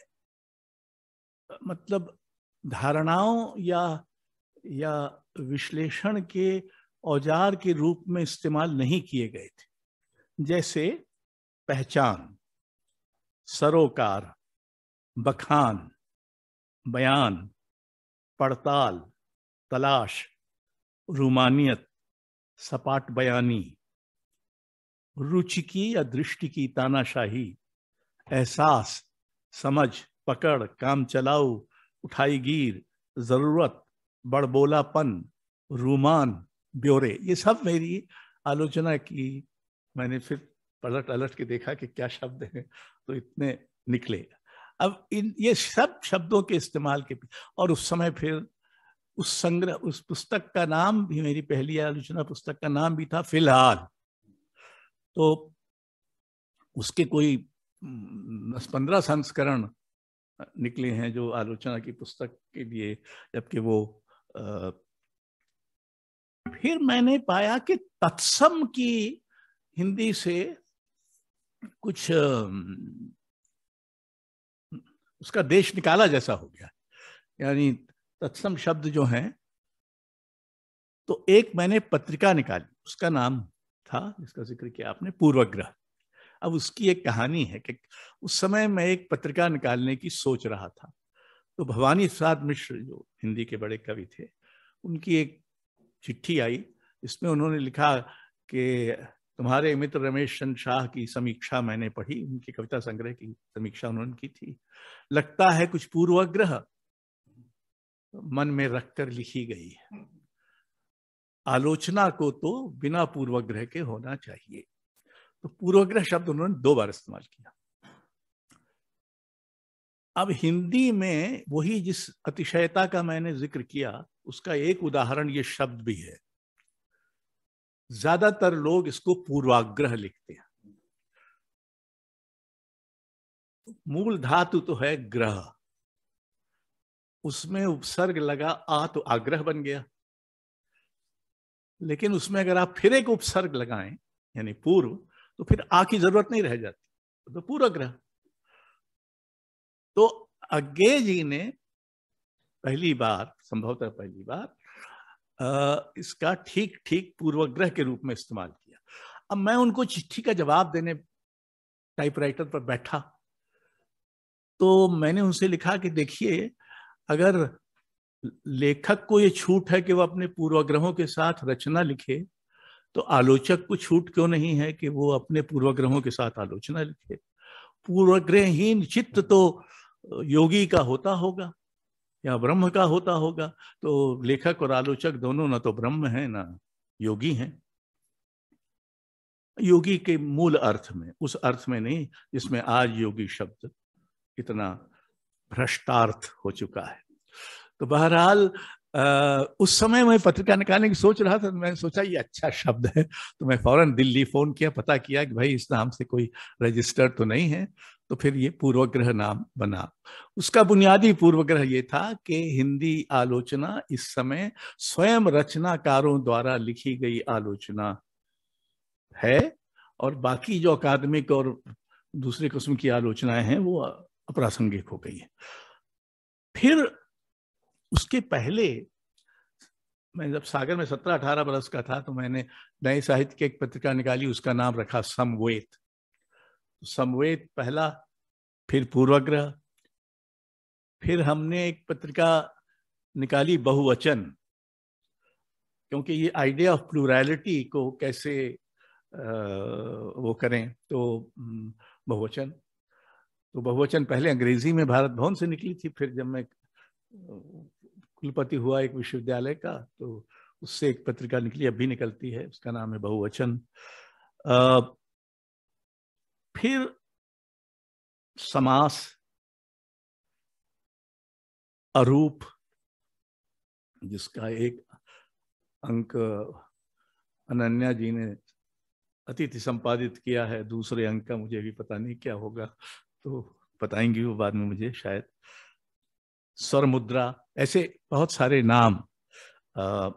मतलब धारणाओं या या विश्लेषण के औजार के रूप में इस्तेमाल नहीं किए गए थे जैसे पहचान सरोकार बखान बयान पड़ताल तलाश रूमानियत सपाट बयानी रुचि की या दृष्टि की तानाशाही एहसास समझ पकड़ काम चलाओ उठाई गिर जरूरत बड़बोलापन रूमान ब्योरे ये सब मेरी आलोचना की मैंने फिर पलट अलट के देखा कि क्या शब्द हैं तो इतने निकले अब इन ये सब शब्दों के इस्तेमाल के और उस समय फिर उस संग्रह उस पुस्तक का नाम भी मेरी पहली आलोचना पुस्तक का नाम भी था फिलहाल तो उसके कोई दस पंद्रह संस्करण निकले हैं जो आलोचना की पुस्तक के लिए जबकि वो आ, फिर मैंने पाया कि तत्सम की हिंदी से कुछ उसका देश निकाला जैसा हो गया यानी तत्सम शब्द जो हैं तो एक मैंने पत्रिका निकाली उसका नाम था जिसका जिक्र किया आपने पूर्वग्रह अब उसकी एक कहानी है कि उस समय मैं एक पत्रिका निकालने की सोच रहा था तो भवानी प्रसाद मिश्र जो हिंदी के बड़े कवि थे उनकी एक चिट्ठी आई इसमें उन्होंने लिखा कि तुम्हारे मित्र रमेश चंद शाह की समीक्षा मैंने पढ़ी उनकी कविता संग्रह की समीक्षा उन्होंने की थी लगता है कुछ पूर्वाग्रह मन में रखकर लिखी गई है हम्म। आलोचना को तो बिना पूर्वग्रह के होना चाहिए तो पूर्वग्रह शब्द उन्होंने दो बार इस्तेमाल किया अब हिंदी में वही जिस अतिशयता का मैंने जिक्र किया उसका एक उदाहरण ये शब्द भी है ज्यादातर लोग इसको पूर्वाग्रह लिखते हैं मूल धातु तो है ग्रह उसमें उपसर्ग लगा आ तो आग्रह बन गया लेकिन उसमें अगर आप फिर एक उपसर्ग लगाएं यानी पूर्व तो फिर आ की जरूरत नहीं रह जाती तो पूर्वग्रह तो अज्ञे जी ने पहली बार संभवतः पहली बार इसका ठीक ठीक पूर्वग्रह के रूप में इस्तेमाल किया अब मैं उनको चिट्ठी का जवाब देने टाइपराइटर पर बैठा तो मैंने उनसे लिखा कि देखिए अगर लेखक को ये छूट है कि वह अपने पूर्वाग्रहों के साथ रचना लिखे तो आलोचक को छूट क्यों नहीं है कि वो अपने पूर्वाग्रहों के साथ आलोचना लिखे पूर्वग्रहहीन चित्त तो योगी का होता होगा या ब्रह्म का होता होगा तो लेखक और आलोचक दोनों ना तो ब्रह्म है ना योगी हैं योगी के मूल अर्थ में उस अर्थ में नहीं जिसमें आज योगी शब्द इतना भ्रष्टार्थ हो चुका है तो बहरहाल उस समय मैं पत्रिका निकालने की सोच रहा था तो मैंने सोचा ये अच्छा शब्द है तो मैं फौरन दिल्ली फोन किया पता किया कि भाई इस नाम से कोई रजिस्टर तो नहीं है तो फिर ये पूर्वग्रह नाम बना उसका बुनियादी पूर्वग्रह ये था कि हिंदी आलोचना इस समय स्वयं रचनाकारों द्वारा लिखी गई आलोचना है और बाकी जो अकादमिक और दूसरे किस्म की आलोचनाएं हैं वो अप्रासंगिक हो गई है फिर उसके पहले मैं जब सागर में सत्रह अठारह बरस का था तो मैंने नए साहित्य की एक पत्रिका निकाली उसका नाम रखा समवेत तो समवेत पहला फिर पूर्वग्रह फिर हमने एक पत्रिका निकाली बहुवचन क्योंकि ये आइडिया ऑफ प्लूरैलिटी को कैसे आ, वो करें तो बहुवचन तो बहुवचन पहले अंग्रेजी में भारत भवन से निकली थी फिर जब मैं कुलपति हुआ एक विश्वविद्यालय का तो उससे एक पत्रिका निकली अब भी निकलती है उसका नाम है बहुवचन फिर समास अरूप जिसका एक अंक अनन्या जी ने अतिथि संपादित किया है दूसरे अंक का मुझे भी पता नहीं क्या होगा तो बताएंगी वो बाद में मुझे शायद स्वर मुद्रा ऐसे बहुत सारे नाम आ,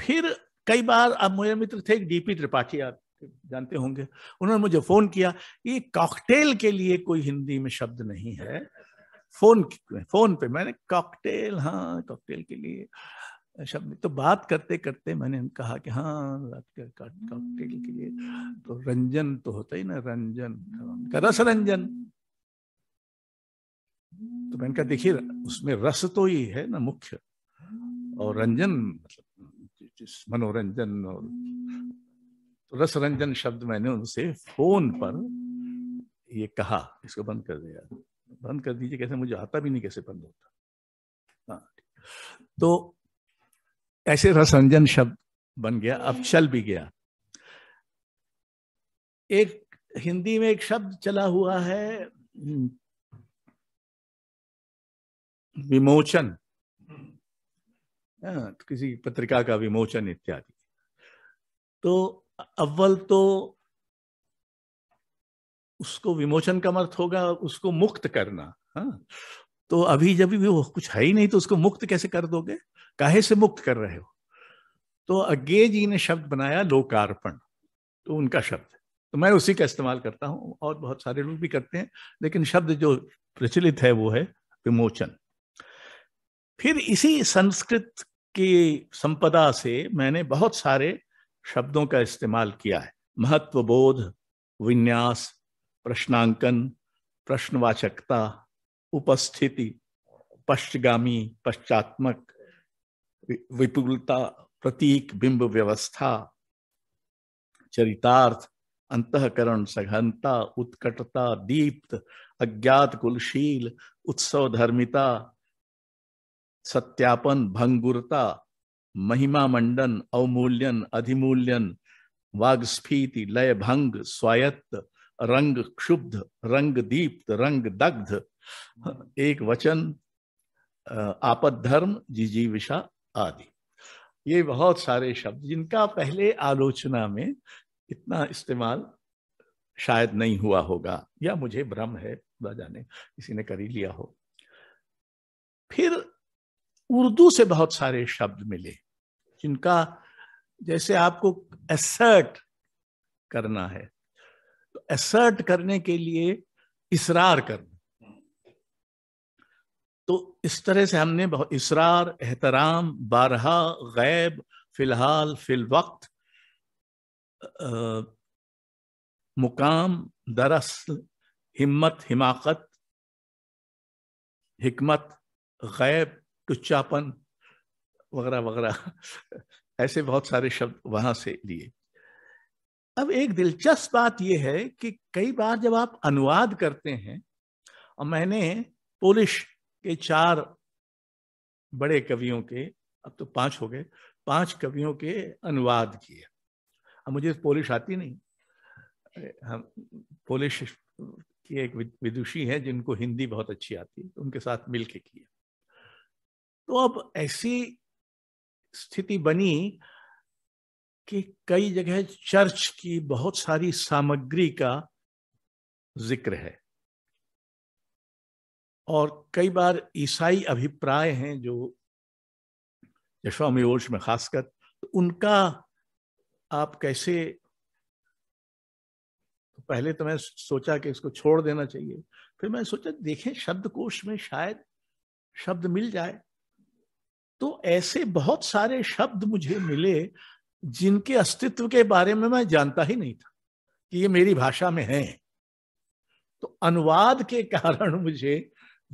फिर कई बार अब मेरे मित्र थे डीपी त्रिपाठी आप जानते होंगे उन्होंने मुझे फोन किया ये कॉकटेल के लिए कोई हिंदी में शब्द नहीं है फोन फोन पे मैंने कॉकटेल हाँ कॉकटेल के लिए शब्द तो बात करते करते मैंने कहा कि हाँ रात के कॉकटेल के लिए हम्म। तो रंजन तो होता ही ना रंजन हम्म। रस रंजन तो मैंने कहा देखिए उसमें रस तो ही है ना मुख्य और हम्म। रंजन मतलब मनोरंजन और तो रस रंजन शब्द मैंने उनसे फोन पर ये कहा इसको बंद कर दिया बंद कर दीजिए कैसे मुझे आता भी नहीं कैसे बंद होता हाँ तो ऐसे रसंजन शब्द बन गया अब चल भी गया एक हिंदी में एक शब्द चला हुआ है हम्म, विमोचन हाँ, तो किसी पत्रिका का विमोचन इत्यादि तो अव्वल तो उसको विमोचन का अर्थ होगा उसको मुक्त करना हाँ तो अभी जब भी वो कुछ है ही नहीं तो उसको मुक्त कैसे कर दोगे काहे से मुक्त कर रहे हो तो अज्ञे जी ने शब्द बनाया लोकार्पण तो उनका शब्द तो मैं उसी का इस्तेमाल करता हूं और बहुत सारे लोग भी करते हैं लेकिन शब्द जो प्रचलित है वो है विमोचन फिर इसी संस्कृत की संपदा से मैंने बहुत सारे शब्दों का इस्तेमाल किया है महत्व बोध विन्यास प्रश्नांकन प्रश्नवाचकता उपस्थिति पश्चगामी पश्चात्मक विपुलता प्रतीक बिंब व्यवस्था चरितार्थ अंतकरण सघनता उत्कटता दीप्त अज्ञात कुलशील उत्सव धर्मिता सत्यापन भंगुरता महिमा मंडन अवमूल्यन अधिमूल्यन वाग्स्फीति लय भंग स्वायत्त रंग क्षुब्ध रंग दीप्त रंग दग्ध एक वचन आपद धर्म विषा आदि ये बहुत सारे शब्द जिनका पहले आलोचना में इतना इस्तेमाल शायद नहीं हुआ होगा या मुझे भ्रम है जाने किसी ने कर ही लिया हो फिर उर्दू से बहुत सारे शब्द मिले जिनका जैसे आपको असर्ट करना है तो एसर्ट करने के लिए इसरार करना तो इस तरह से हमने बहुत इसरार एहतराम बारहा गैब फिलहाल फिल वक्त मुकाम दरअसल हिम्मत हिमाकत हिकमत गैब टुच्चापन वगैरह वगैरह [LAUGHS] ऐसे बहुत सारे शब्द वहां से लिए अब एक दिलचस्प बात यह है कि कई बार जब आप अनुवाद करते हैं और मैंने पोलिश के चार बड़े कवियों के अब तो पांच हो गए पांच कवियों के अनुवाद किए अब मुझे पोलिश आती नहीं हम पोलिश की एक विदुषी है जिनको हिंदी बहुत अच्छी आती है उनके साथ मिल के किया तो अब ऐसी स्थिति बनी कि कई जगह चर्च की बहुत सारी सामग्री का जिक्र है और कई बार ईसाई अभिप्राय हैं जो यशवामी वोश में खासकर तो उनका आप कैसे तो पहले तो मैं सोचा कि इसको छोड़ देना चाहिए फिर मैं सोचा देखें शब्दकोश में शायद शब्द मिल जाए तो ऐसे बहुत सारे शब्द मुझे मिले जिनके अस्तित्व के बारे में मैं जानता ही नहीं था कि ये मेरी भाषा में है तो अनुवाद के [LAUGHS] कारण मुझे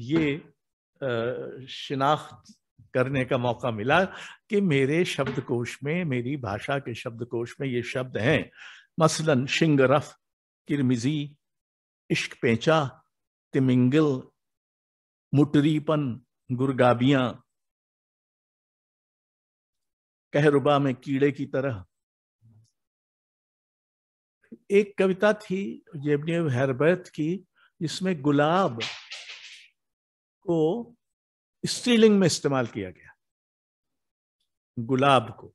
ये शिनाख्त करने का मौका मिला कि मेरे शब्दकोश में मेरी भाषा के शब्दकोश में ये शब्द हैं मसलन शिंगरफ किरमिजी इश्क पेचा तिमिंगल मुटरीपन गुरगाबिया कहरुबा में कीड़े की तरह एक कविता थी जेबनी हैरबर्त की जिसमें गुलाब को स्त्रीलिंग में इस्तेमाल किया गया गुलाब को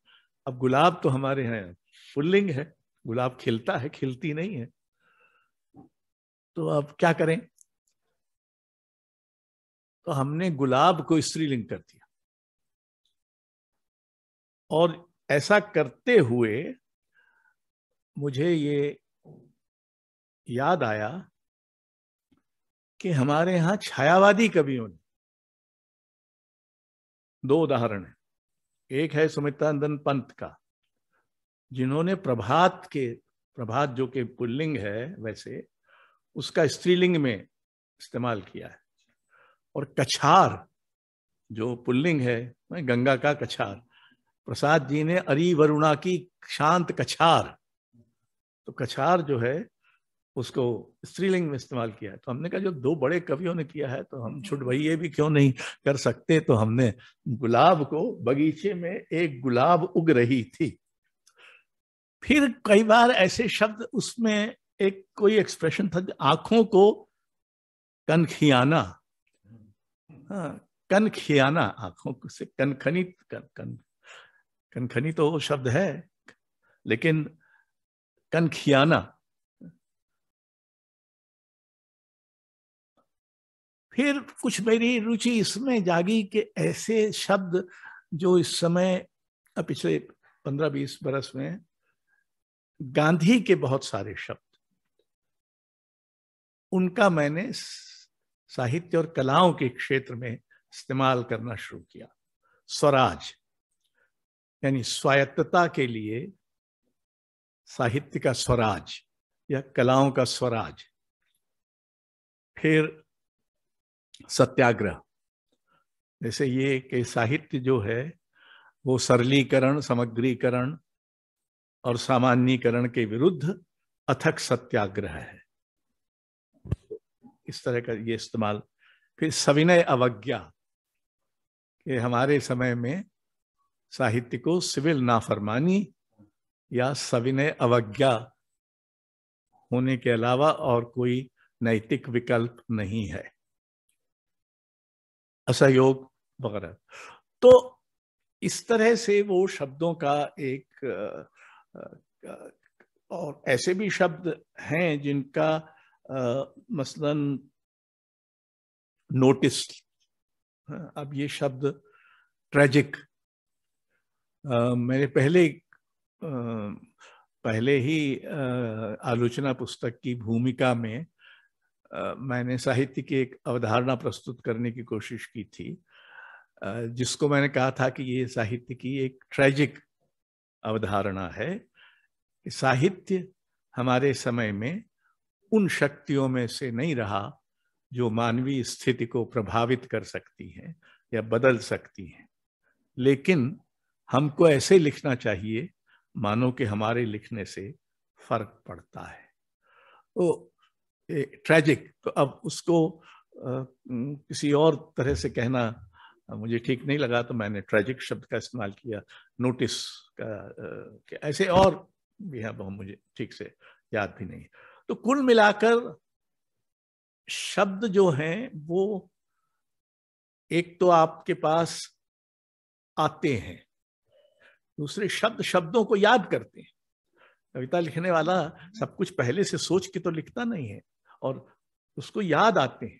अब गुलाब तो हमारे यहां पुल्लिंग है गुलाब खिलता है खिलती नहीं है तो अब क्या करें तो हमने गुलाब को स्त्रीलिंग कर दिया और ऐसा करते हुए मुझे ये याद आया कि हमारे यहां छायावादी कवियों ने दो उदाहरण है एक है सुमित्रंदन पंत का जिन्होंने प्रभात के प्रभात जो कि पुल्लिंग है वैसे उसका स्त्रीलिंग में इस्तेमाल किया है और कछार जो पुल्लिंग है गंगा का कछार प्रसाद जी ने अरी वरुणा की शांत कछार तो कछार जो है उसको स्त्रीलिंग में इस्तेमाल किया है तो हमने कहा जो दो बड़े कवियों ने किया है तो हम हम्म। छुट भाई ये भी क्यों नहीं कर सकते तो हमने गुलाब को बगीचे में एक गुलाब उग रही थी फिर कई बार ऐसे शब्द उसमें एक कोई एक्सप्रेशन था आंखों को कनखियाना हाँ कनखियाना आंखों से कनखनी कन कन कनखनी तो शब्द है लेकिन कनखियाना फिर कुछ मेरी रुचि इसमें जागी कि ऐसे शब्द जो इस समय पिछले पंद्रह बीस बरस में गांधी के बहुत सारे शब्द उनका मैंने साहित्य और कलाओं के क्षेत्र में इस्तेमाल करना शुरू किया स्वराज यानी स्वायत्तता के लिए साहित्य का स्वराज या कलाओं का स्वराज फिर सत्याग्रह जैसे ये कि साहित्य जो है वो सरलीकरण समग्रीकरण और सामान्यकरण के विरुद्ध अथक सत्याग्रह है इस तरह का ये इस्तेमाल फिर सविनय अवज्ञा कि हमारे समय में साहित्य को सिविल नाफरमानी या सविनय अवज्ञा होने के अलावा और कोई नैतिक विकल्प नहीं है असहयोग वगैरह तो इस तरह से वो शब्दों का एक और ऐसे भी शब्द हैं जिनका मसलन नोटिस हाँ, अब ये शब्द ट्रेजिक मैंने पहले पहले ही आलोचना पुस्तक की भूमिका में मैंने साहित्य की एक अवधारणा प्रस्तुत करने की कोशिश की थी जिसको मैंने कहा था कि ये साहित्य की एक ट्रेजिक अवधारणा है कि साहित्य हमारे समय में उन शक्तियों में से नहीं रहा जो मानवीय स्थिति को प्रभावित कर सकती हैं या बदल सकती हैं लेकिन हमको ऐसे लिखना चाहिए मानो कि हमारे लिखने से फर्क पड़ता है तो ट्रेजिक तो अब उसको आ, किसी और तरह से कहना मुझे ठीक नहीं लगा तो मैंने ट्रेजिक शब्द का इस्तेमाल किया नोटिस का आ, ऐसे और भी है बहुत मुझे ठीक से याद भी नहीं तो कुल मिलाकर शब्द जो हैं वो एक तो आपके पास आते हैं दूसरे शब्द शब्दों को याद करते हैं कविता लिखने वाला सब कुछ पहले से सोच के तो लिखता नहीं है और उसको याद आते हैं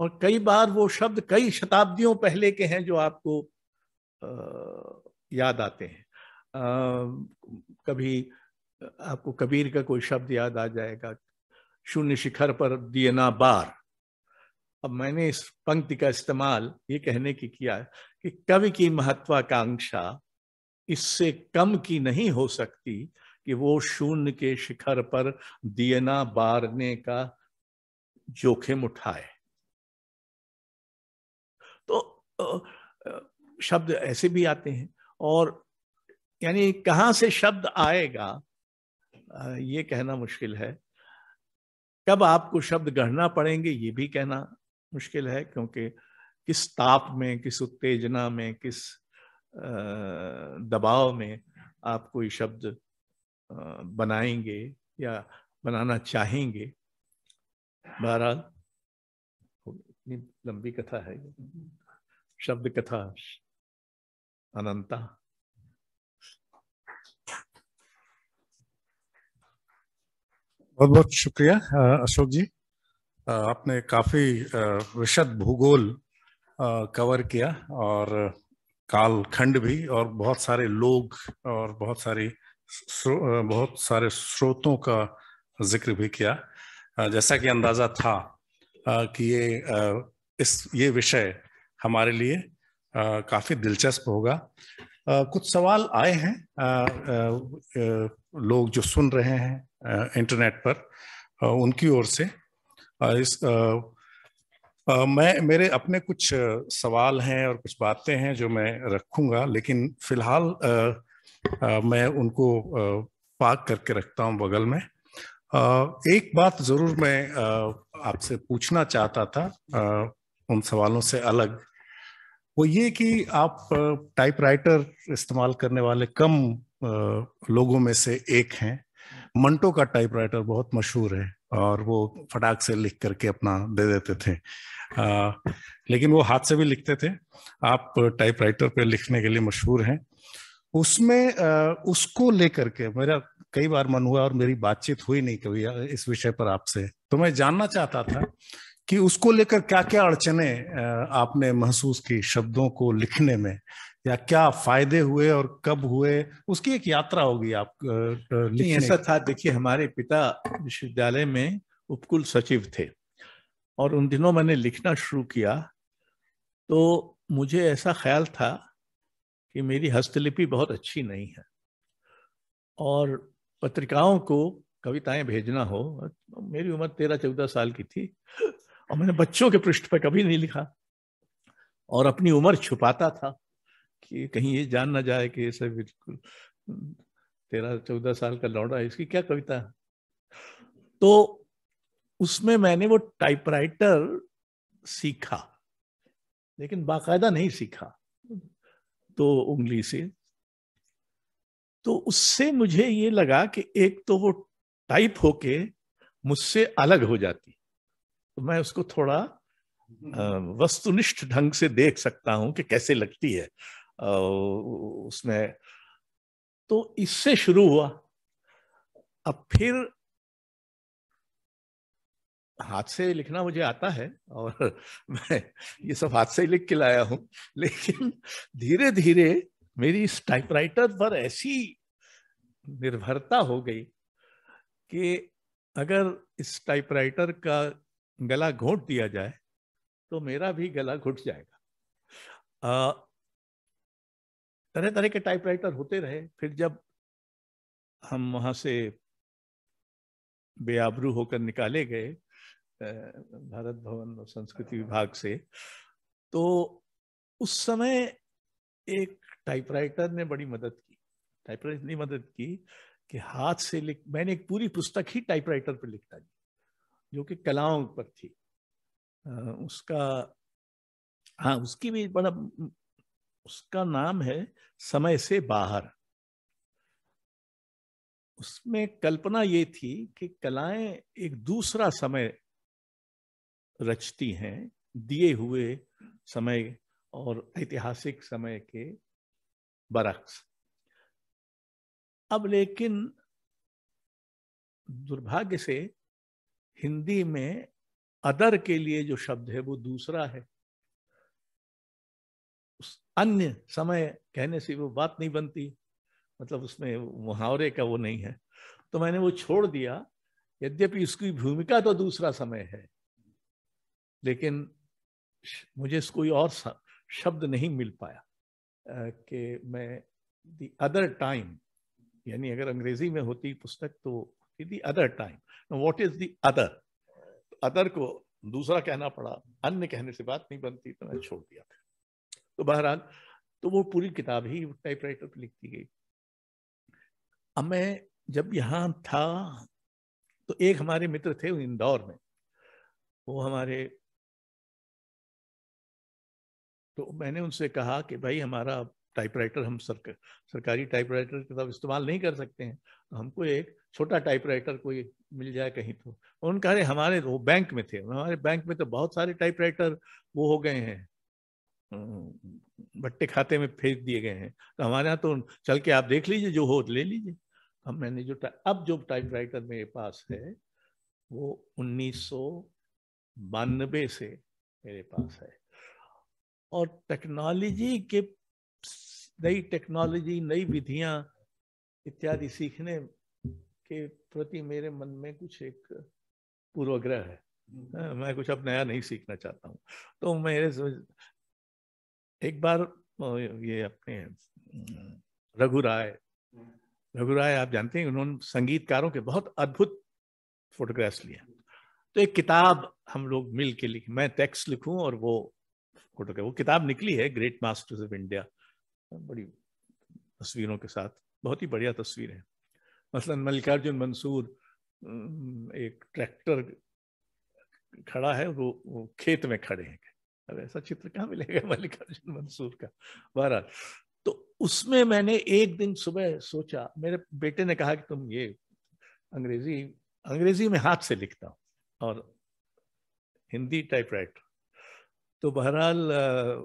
और कई बार वो शब्द कई शताब्दियों पहले के हैं जो आपको याद आते हैं कभी आपको कबीर का कोई शब्द याद आ जाएगा शून्य शिखर पर दिए ना बार अब मैंने इस पंक्ति का इस्तेमाल ये कहने की किया है कि कवि की महत्वाकांक्षा इससे कम की नहीं हो सकती कि वो शून्य के शिखर पर दियना बारने का जोखिम उठाए तो शब्द ऐसे भी आते हैं और यानी कहाँ से शब्द आएगा ये कहना मुश्किल है कब आपको शब्द गढ़ना पड़ेंगे ये भी कहना मुश्किल है क्योंकि किस ताप में किस उत्तेजना में किस दबाव में आप कोई शब्द बनाएंगे या बनाना चाहेंगे महाराज लंबी कथा है शब्द कथा अनंता बहुत बहुत शुक्रिया अशोक जी आपने काफी विशद भूगोल कवर किया और काल खंड भी और बहुत सारे लोग और बहुत सारी बहुत सारे स्रोतों का जिक्र भी किया जैसा कि अंदाजा था कि ये इस ये विषय हमारे लिए काफी दिलचस्प होगा कुछ सवाल आए हैं लोग जो सुन रहे हैं इंटरनेट पर उनकी ओर से इस मैं मेरे अपने कुछ सवाल हैं और कुछ बातें हैं जो मैं रखूंगा लेकिन फिलहाल मैं उनको पाक करके रखता हूं बगल में एक बात जरूर मैं आपसे पूछना चाहता था उन सवालों से अलग वो ये कि आप टाइपराइटर इस्तेमाल करने वाले कम लोगों में से एक हैं मंटो का टाइपराइटर बहुत मशहूर है और वो फटाक से लिख करके अपना दे देते थे आ, लेकिन वो हाथ से भी लिखते थे आप टाइपराइटर पे लिखने के लिए मशहूर हैं उसमें उसको लेकर के मेरा कई बार मन हुआ और मेरी बातचीत हुई नहीं कभी इस विषय पर आपसे तो मैं जानना चाहता था कि उसको लेकर क्या क्या अड़चने आपने महसूस की शब्दों को लिखने में या क्या फायदे हुए और कब हुए उसकी एक यात्रा होगी आप लिखने ऐसा था देखिए हमारे पिता विश्वविद्यालय में उपकुल सचिव थे और उन दिनों मैंने लिखना शुरू किया तो मुझे ऐसा ख्याल था कि मेरी हस्तलिपि बहुत अच्छी नहीं है और पत्रिकाओं को कविताएं भेजना हो मेरी उम्र तेरह चौदह साल की थी और मैंने बच्चों के पृष्ठ पर कभी नहीं लिखा और अपनी उम्र छुपाता था कि कहीं ये जान ना जाए कि ऐसे बिल्कुल तेरह चौदह साल का लौड़ा है इसकी क्या कविता है तो उसमें मैंने वो टाइपराइटर सीखा लेकिन बाकायदा नहीं सीखा तो उंगली से तो उससे मुझे ये लगा कि एक तो वो टाइप होके मुझसे अलग हो जाती तो मैं उसको थोड़ा वस्तुनिष्ठ ढंग से देख सकता हूं कि कैसे लगती है उसमें तो इससे शुरू हुआ अब फिर हाथ से लिखना मुझे आता है और [LAUGHS] मैं ये सब हाथ से लिख के लाया हूँ लेकिन धीरे धीरे मेरी इस टाइपराइटर पर ऐसी निर्भरता हो गई कि अगर इस टाइपराइटर का गला घोट दिया जाए तो मेरा भी गला घुट जाएगा तरह तरह के टाइपराइटर होते रहे फिर जब हम वहां से बेआबरू होकर निकाले गए भारत भवन संस्कृति विभाग से तो उस समय एक टाइपराइटर ने बड़ी मदद की टाइपराइटर इतनी मदद की कि हाथ से लिख मैंने एक पूरी पुस्तक ही टाइपराइटर पर लिख डाली जो कि कलाओं पर थी उसका हाँ उसकी भी बड़ा उसका नाम है समय से बाहर उसमें कल्पना ये थी कि कलाएं एक दूसरा समय रचती हैं दिए हुए समय और ऐतिहासिक समय के बरक्स अब लेकिन दुर्भाग्य से हिंदी में अदर के लिए जो शब्द है वो दूसरा है अन्य समय कहने से वो बात नहीं बनती मतलब उसमें मुहावरे का वो नहीं है तो मैंने वो छोड़ दिया यद्यपि उसकी भूमिका तो दूसरा समय है लेकिन मुझे कोई और शब्द नहीं मिल पाया कि मैं दी अदर टाइम यानी अगर अंग्रेजी में होती पुस्तक तो the other time what is the other other को दूसरा कहना पड़ा अन्य कहने से बात नहीं बनती तो मैं छोड़ दिया था तो बहरहाल तो वो पूरी किताब ही टाइपराइटर पर लिखती गई अब मैं जब यहाँ था तो एक हमारे मित्र थे इंदौर में वो हमारे तो मैंने उनसे कहा कि भाई हमारा टाइपराइटर हम सरक, सरकारी टाइपराइटर के साथ इस्तेमाल नहीं कर सकते हैं तो हमको एक छोटा टाइपराइटर कोई मिल जाए कहीं तो उनका कहा हमारे वो बैंक में थे हमारे बैंक में तो बहुत सारे टाइपराइटर वो हो गए हैं भट्टे खाते में फेंक दिए गए हैं तो हमारे यहाँ तो चल के आप देख लीजिए जो हो ले लीजिए हम मैंने जो अब जो टाइपराइटर मेरे पास है वो उन्नीस सौ बानबे से मेरे पास है और टेक्नोलॉजी हम्म। के नई टेक्नोलॉजी नई विधियां इत्यादि सीखने के प्रति मेरे मन में कुछ एक पूर्वग्रह है हम्म। हाँ, मैं कुछ अब नया नहीं सीखना चाहता हूँ तो मेरे एक बार ये अपने रघु राय हम्म। रघु राय आप जानते हैं उन्होंने संगीतकारों के बहुत अद्भुत फोटोग्राफ्स लिए तो एक किताब हम लोग मिल के लिखी मैं टेक्स्ट लिखूं और वो फोटो का वो किताब निकली है ग्रेट मास्टर्स ऑफ इंडिया बड़ी तस्वीरों के साथ बहुत ही बढ़िया तस्वीर है मसलन मल्लिकार्जुन मंसूर एक ट्रैक्टर खड़ा है वो, वो खेत में खड़े हैं अब ऐसा चित्र कहाँ मिलेगा मल्लिकार्जुन मंसूर का बहरहाल तो उसमें मैंने एक दिन सुबह सोचा मेरे बेटे ने कहा कि तुम ये अंग्रेजी अंग्रेजी में हाथ से लिखता हूँ और हिंदी टाइपराइटर तो बहरहाल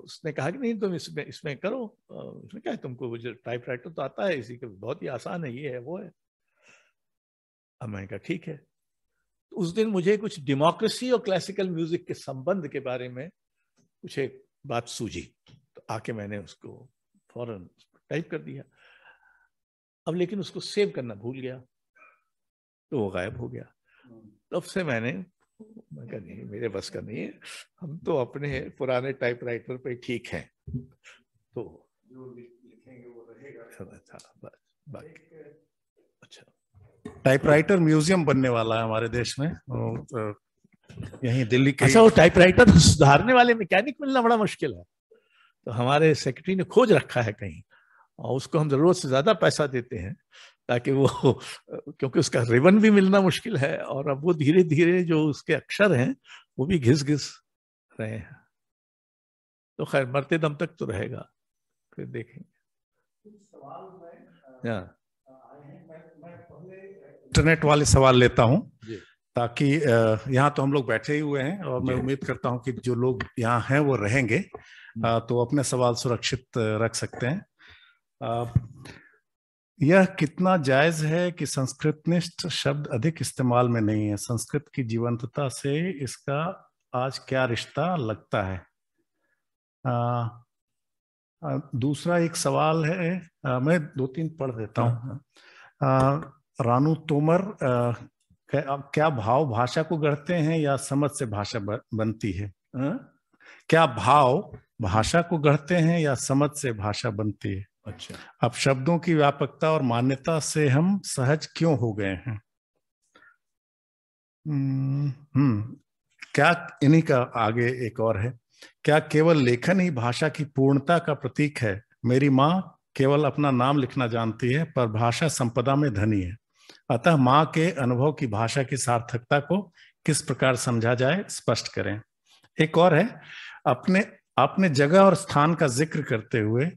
उसने कहा कि नहीं तुम इसमें इसमें करो उसने कहा तुमको टाइप राइटर तो आता है इसी के बहुत ही आसान है ये है वो है अब मैंने कहा ठीक है तो उस दिन मुझे कुछ डेमोक्रेसी और क्लासिकल म्यूजिक के संबंध के बारे में कुछ एक बात सूझी तो आके मैंने उसको फौरन टाइप कर दिया अब लेकिन उसको सेव करना भूल गया तो वो गायब हो गया हम्म। तब से मैंने मैं कहा नहीं मेरे बस का नहीं है हम तो अपने पुराने टाइपराइटर पे ठीक हैं तो अच्छा बाकी अच्छा टाइपराइटर म्यूजियम बनने वाला है हमारे देश में तो, तो यही दिल्ली के अच्छा वो टाइपराइटर तो सुधारने वाले मैकेनिक मिलना बड़ा मुश्किल है तो हमारे सेक्रेटरी ने खोज रखा है कहीं और उसको हम जरूरत से ज्यादा पैसा देते हैं ताकि वो क्योंकि उसका रिबन भी मिलना मुश्किल है और अब वो धीरे धीरे जो उसके अक्षर हैं वो भी घिस घिस रहे हैं तो खैर मरते दम तक तो रहेगा फिर देखेंगे हाँ। इंटरनेट वाले सवाल लेता हूं ताकि यहाँ तो हम लोग बैठे ही हुए हैं और मैं उम्मीद करता हूं कि जो लोग यहाँ हैं वो रहेंगे हम्म। तो अपने सवाल सुरक्षित रख सकते हैं यह कितना जायज है कि संस्कृतनिष्ठ शब्द अधिक इस्तेमाल में नहीं है संस्कृत की जीवंतता से इसका आज क्या रिश्ता लगता है आ, आ, दूसरा एक सवाल है आ, मैं दो तीन पढ़ देता हूँ हाँ। रानू तोमर आ, क्या भाव भाषा को गढ़ते हैं या समझ से भाषा बनती है आ? क्या भाव भाषा को गढ़ते हैं या समझ से भाषा बनती है अच्छा अब शब्दों की व्यापकता और मान्यता से हम सहज क्यों हो गए हैं हम्म, हम्म क्या इन्हीं का आगे एक और है क्या केवल लेखन ही भाषा की पूर्णता का प्रतीक है मेरी माँ केवल अपना नाम लिखना जानती है पर भाषा संपदा में धनी है अतः माँ के अनुभव की भाषा की सार्थकता को किस प्रकार समझा जाए स्पष्ट करें एक और है अपने अपने जगह और स्थान का जिक्र करते हुए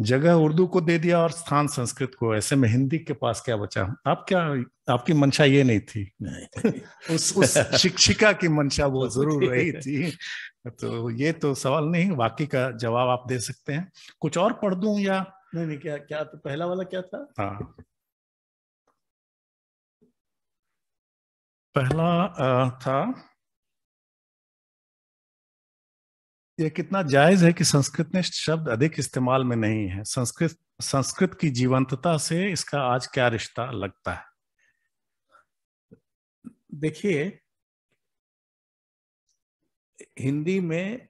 जगह उर्दू को दे दिया और स्थान संस्कृत को ऐसे में हिंदी के पास क्या बचा आप क्या आपकी मंशा ये नहीं थी [LAUGHS] उस उस शिक्षिका की मंशा वो जरूर [LAUGHS] रही थी तो ये तो सवाल नहीं बाकी का जवाब आप दे सकते हैं कुछ और पढ़ दूं या नहीं नहीं क्या क्या तो पहला वाला क्या था हाँ पहला था यह कितना जायज है कि संस्कृत ने शब्द अधिक इस्तेमाल में नहीं है संस्कृत संस्कृत की जीवंतता से इसका आज क्या रिश्ता लगता है देखिए हिंदी में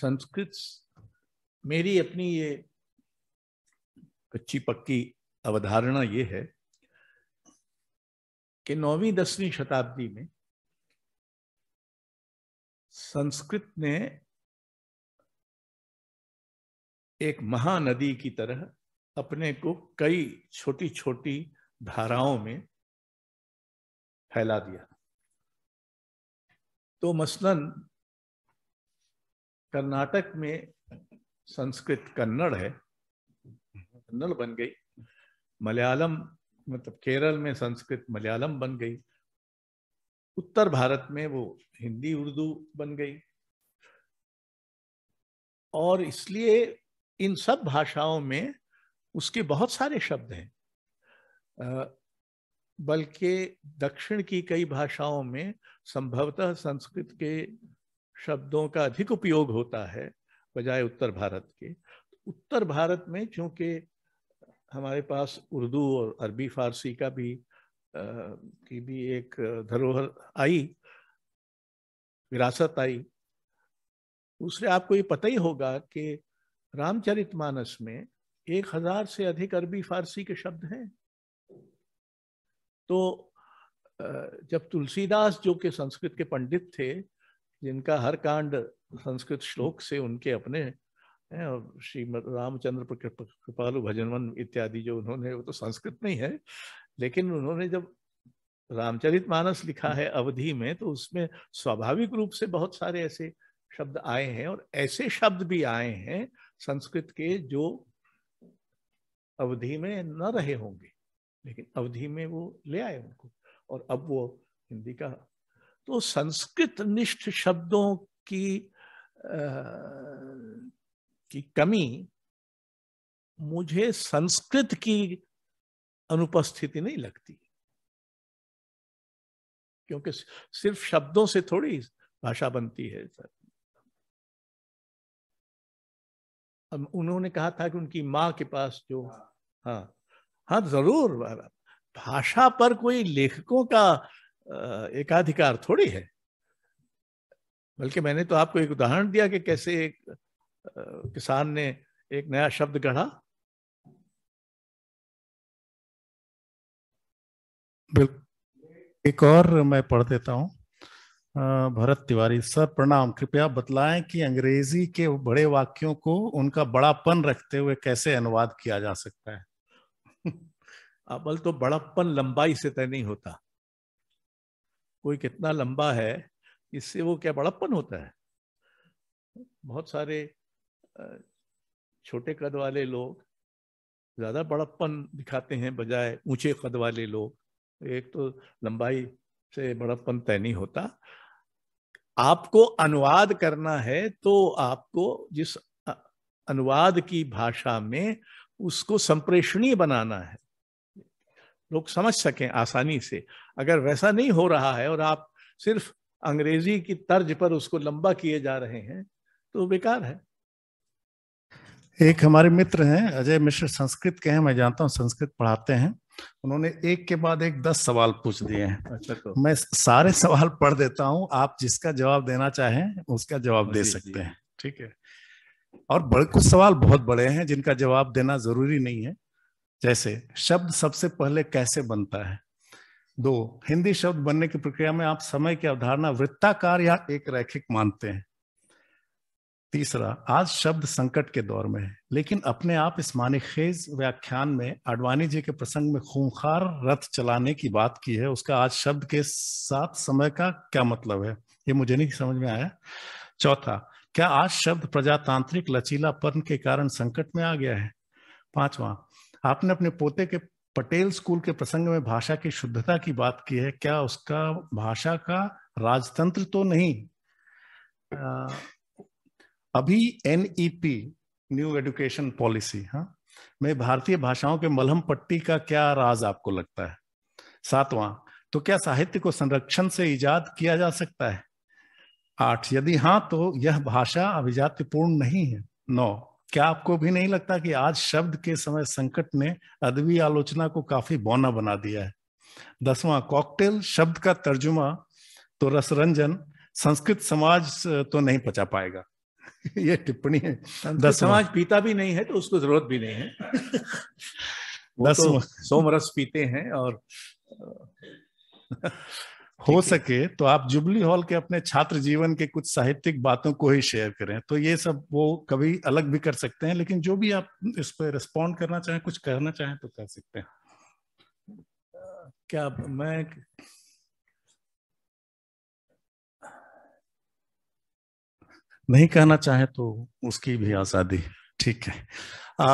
संस्कृत मेरी अपनी ये कच्ची पक्की अवधारणा ये है कि नौवीं दसवीं शताब्दी में संस्कृत ने एक महानदी की तरह अपने को कई छोटी छोटी धाराओं में फैला दिया तो मसलन कर्नाटक में संस्कृत कन्नड़ है कन्नड़ बन गई मलयालम मतलब केरल में संस्कृत मलयालम बन गई उत्तर भारत में वो हिंदी उर्दू बन गई और इसलिए इन सब भाषाओं में उसके बहुत सारे शब्द हैं बल्कि दक्षिण की कई भाषाओं में संभवतः संस्कृत के शब्दों का अधिक उपयोग होता है बजाय उत्तर भारत के उत्तर भारत में क्योंकि हमारे पास उर्दू और अरबी फारसी का भी की भी एक धरोहर आई विरासत आई दूसरे आपको ये पता ही होगा कि रामचरितमानस में एक हजार से अधिक अरबी फारसी के शब्द हैं तो जब तुलसीदास जो के संस्कृत के पंडित थे जिनका हर कांड संस्कृत श्लोक से उनके अपने श्री रामचंद्र कृपालु भजनवन इत्यादि जो उन्होंने वो तो संस्कृत में ही है लेकिन उन्होंने जब रामचरित मानस लिखा है अवधि में तो उसमें स्वाभाविक रूप से बहुत सारे ऐसे शब्द आए हैं और ऐसे शब्द भी आए हैं संस्कृत के जो अवधि में न रहे होंगे लेकिन अवधि में वो ले आए उनको और अब वो हिंदी का तो संस्कृत निष्ठ शब्दों की आ, की कमी मुझे संस्कृत की अनुपस्थिति नहीं लगती क्योंकि सिर्फ शब्दों से थोड़ी भाषा बनती है सर अब उन्होंने कहा था कि उनकी माँ के पास जो हाँ हाँ, हाँ जरूर भाषा पर कोई लेखकों का एकाधिकार थोड़ी है बल्कि मैंने तो आपको एक उदाहरण दिया कि कैसे एक किसान ने एक नया शब्द गढ़ा बिल्कुल एक और मैं पढ़ देता हूँ भरत तिवारी सर प्रणाम कृपया बतलाएं कि अंग्रेजी के बड़े वाक्यों को उनका बड़ापन रखते हुए कैसे अनुवाद किया जा सकता है [LAUGHS] अबल तो बड़ापन लंबाई से तय नहीं होता कोई कितना लंबा है इससे वो क्या बड़प्पन होता है बहुत सारे छोटे कद वाले लोग ज़्यादा बड़प्पन दिखाते हैं बजाय ऊंचे कद वाले लोग एक तो लंबाई से बड़प्पन तय नहीं होता आपको अनुवाद करना है तो आपको जिस अनुवाद की भाषा में उसको संप्रेषणीय बनाना है लोग समझ सकें आसानी से अगर वैसा नहीं हो रहा है और आप सिर्फ अंग्रेजी की तर्ज पर उसको लंबा किए जा रहे हैं तो बेकार है एक हमारे मित्र हैं अजय मिश्र संस्कृत के हैं मैं जानता हूँ संस्कृत पढ़ाते हैं उन्होंने एक के बाद एक दस सवाल पूछ दिए हैं अच्छा तो। मैं सारे सवाल पढ़ देता हूं आप जिसका जवाब देना चाहें उसका जवाब दे सकते हैं ठीक है और बड़े कुछ सवाल बहुत बड़े हैं जिनका जवाब देना जरूरी नहीं है जैसे शब्द सबसे पहले कैसे बनता है दो हिंदी शब्द बनने की प्रक्रिया में आप समय की अवधारणा वृत्ताकार या एक रैखिक मानते हैं तीसरा आज शब्द संकट के दौर में है लेकिन अपने आप इस मानखेज व्याख्यान में आडवाणी जी के प्रसंग में खूंखार रथ चलाने की बात की है उसका आज शब्द के साथ समय का क्या मतलब है ये मुझे नहीं समझ में आया चौथा क्या आज शब्द प्रजातांत्रिक लचीलापन के कारण संकट में आ गया है पांचवा आपने अपने पोते के पटेल स्कूल के प्रसंग में भाषा की शुद्धता की बात की है क्या उसका भाषा का राजतंत्र तो नहीं अभी एनईपी न्यू एजुकेशन पॉलिसी हाँ में भारतीय भाषाओं के मलहम पट्टी का क्या राज आपको लगता है सातवां तो क्या साहित्य को संरक्षण से ईजाद किया जा सकता है आठ यदि हाँ तो यह भाषा अभिजात्यपूर्ण नहीं है नौ क्या आपको भी नहीं लगता कि आज शब्द के समय संकट ने अदबी आलोचना को काफी बौना बना दिया है दसवां कॉकटेल शब्द का तर्जुमा तो रसरंजन संस्कृत समाज तो नहीं पचा पाएगा [LAUGHS] ये टिप्पणी है समाज पीता भी नहीं है तो उसको जरूरत भी नहीं है [LAUGHS] दस तो सोमरस पीते हैं और [LAUGHS] हो सके तो आप जुबली हॉल के अपने छात्र जीवन के कुछ साहित्यिक बातों को ही शेयर करें तो ये सब वो कभी अलग भी कर सकते हैं लेकिन जो भी आप इस पर रिस्पॉन्ड करना चाहें कुछ कहना चाहें तो कर सकते हैं क्या मैं नहीं कहना चाहे तो उसकी भी आज़ादी ठीक है आ,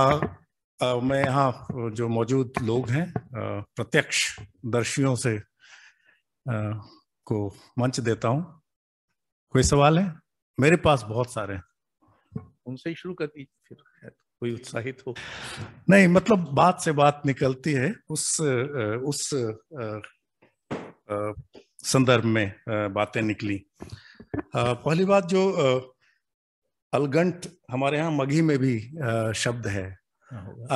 आ, मैं यहाँ जो मौजूद लोग हैं प्रत्यक्ष दर्शियों से आ, को मंच देता हूं कोई सवाल है मेरे पास बहुत सारे हैं उनसे ही शुरू कर दीजिए फिर कोई उत्साहित हो नहीं मतलब बात से बात निकलती है उस उस संदर्भ में बातें निकली पहली बात जो अलगंट हमारे यहाँ मघी में भी शब्द है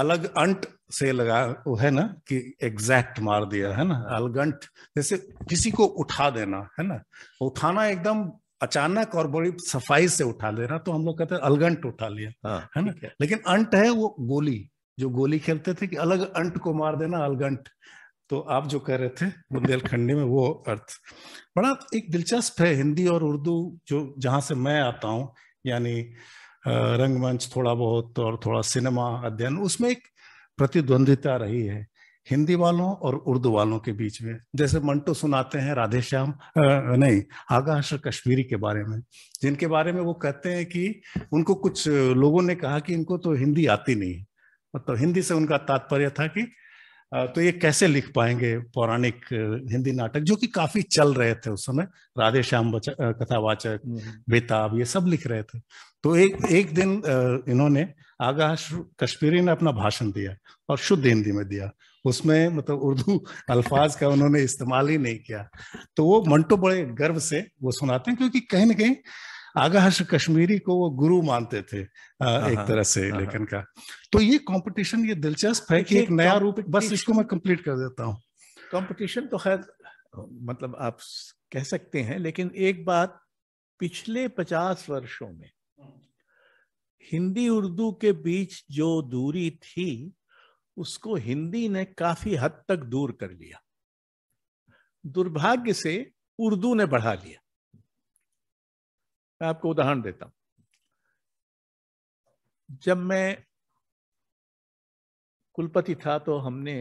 अलग अंट से लगा वो है ना कि एग्जैक्ट मार दिया है ना हाँ। अलगंट जैसे किसी को उठा देना है ना उठाना एकदम अचानक और बड़ी सफाई से उठा लेना तो हम लोग कहते हैं अलगंट उठा लिया हाँ, है ना लेकिन अंट है वो गोली जो गोली खेलते थे कि अलग अंट को मार देना अलगंट तो आप जो कह रहे थे बुंदेलखंडी में वो अर्थ बड़ा एक दिलचस्प है हिंदी और उर्दू जो जहां से मैं आता हूँ यानी रंगमंच थोड़ा बहुत और थोड़ा सिनेमा अध्ययन उसमें एक प्रतिद्वंदिता रही है हिंदी वालों और उर्दू वालों के बीच में जैसे मंटो सुनाते हैं राधे श्याम नहीं आकाश कश्मीरी के बारे में जिनके बारे में वो कहते हैं कि उनको कुछ लोगों ने कहा कि इनको तो हिंदी आती नहीं मतलब हिंदी से उनका तात्पर्य था कि तो ये कैसे लिख पाएंगे पौराणिक हिंदी नाटक जो कि काफी चल रहे थे उस समय राधे श्याम कथावाचक हम्म। बेताब ये सब लिख रहे थे तो एक एक दिन इन्होंने आगा कश्मीरी ने अपना भाषण दिया और शुद्ध हिंदी में दिया उसमें मतलब उर्दू [LAUGHS] अल्फाज का उन्होंने इस्तेमाल ही नहीं किया तो वो मंटो बड़े गर्व से वो सुनाते हैं क्योंकि कहीं ना कहीं आगा हर्ष कश्मीरी को वो गुरु मानते थे हाँ, एक हाँ, तरह से हाँ, लेखन का तो ये कंपटीशन ये दिलचस्प है कि एक नया रूप बस इसको मैं कंप्लीट कर देता हूँ कंपटीशन तो खैर मतलब आप कह सकते हैं लेकिन एक बात पिछले पचास वर्षों में हिंदी उर्दू के बीच जो दूरी थी उसको हिंदी ने काफी हद तक दूर कर लिया दुर्भाग्य से उर्दू ने बढ़ा लिया मैं आपको उदाहरण देता हूं जब मैं कुलपति था तो हमने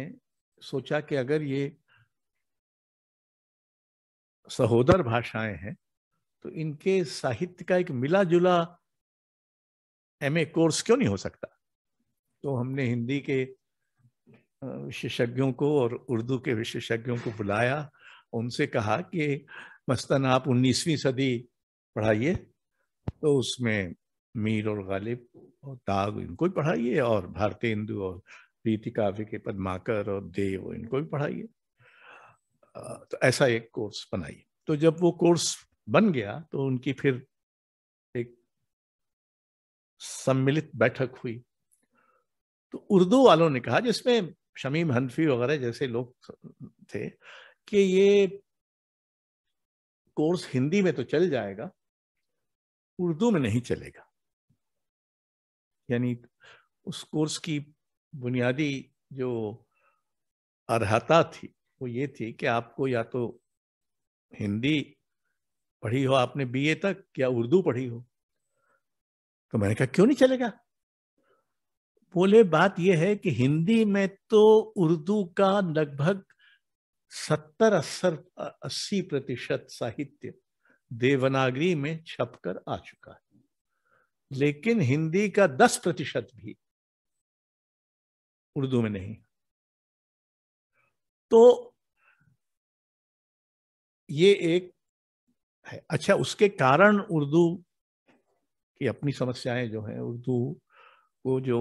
सोचा कि अगर ये सहोदर भाषाएं हैं तो इनके साहित्य का एक मिला जुला एम कोर्स क्यों नहीं हो सकता तो हमने हिंदी के विशेषज्ञों को और उर्दू के विशेषज्ञों को बुलाया उनसे कहा कि मस्तन आप 19वीं सदी पढ़ाइए तो उसमें मीर और गालिब और दाग इनको भी पढ़ाइए और हिंदू और प्रीति काव्य के पद्माकर और देव इनको भी पढ़ाइए तो ऐसा एक कोर्स बनाइए तो जब वो कोर्स बन गया तो उनकी फिर एक सम्मिलित बैठक हुई तो उर्दू वालों ने कहा जिसमें शमीम हनफी वगैरह जैसे लोग थे कि ये कोर्स हिंदी में तो चल जाएगा उर्दू में नहीं चलेगा यानी उस कोर्स की बुनियादी जो अर्हता थी वो ये थी कि आपको या तो हिंदी पढ़ी हो आपने बीए तक या उर्दू पढ़ी हो तो मैंने कहा क्यों नहीं चलेगा बोले बात यह है कि हिंदी में तो उर्दू का लगभग सत्तर अस्सर अस्सी प्रतिशत साहित्य देवनागरी में छपकर आ चुका है लेकिन हिंदी का दस प्रतिशत भी उर्दू में नहीं तो ये एक है अच्छा उसके कारण उर्दू की अपनी समस्याएं जो हैं उर्दू को जो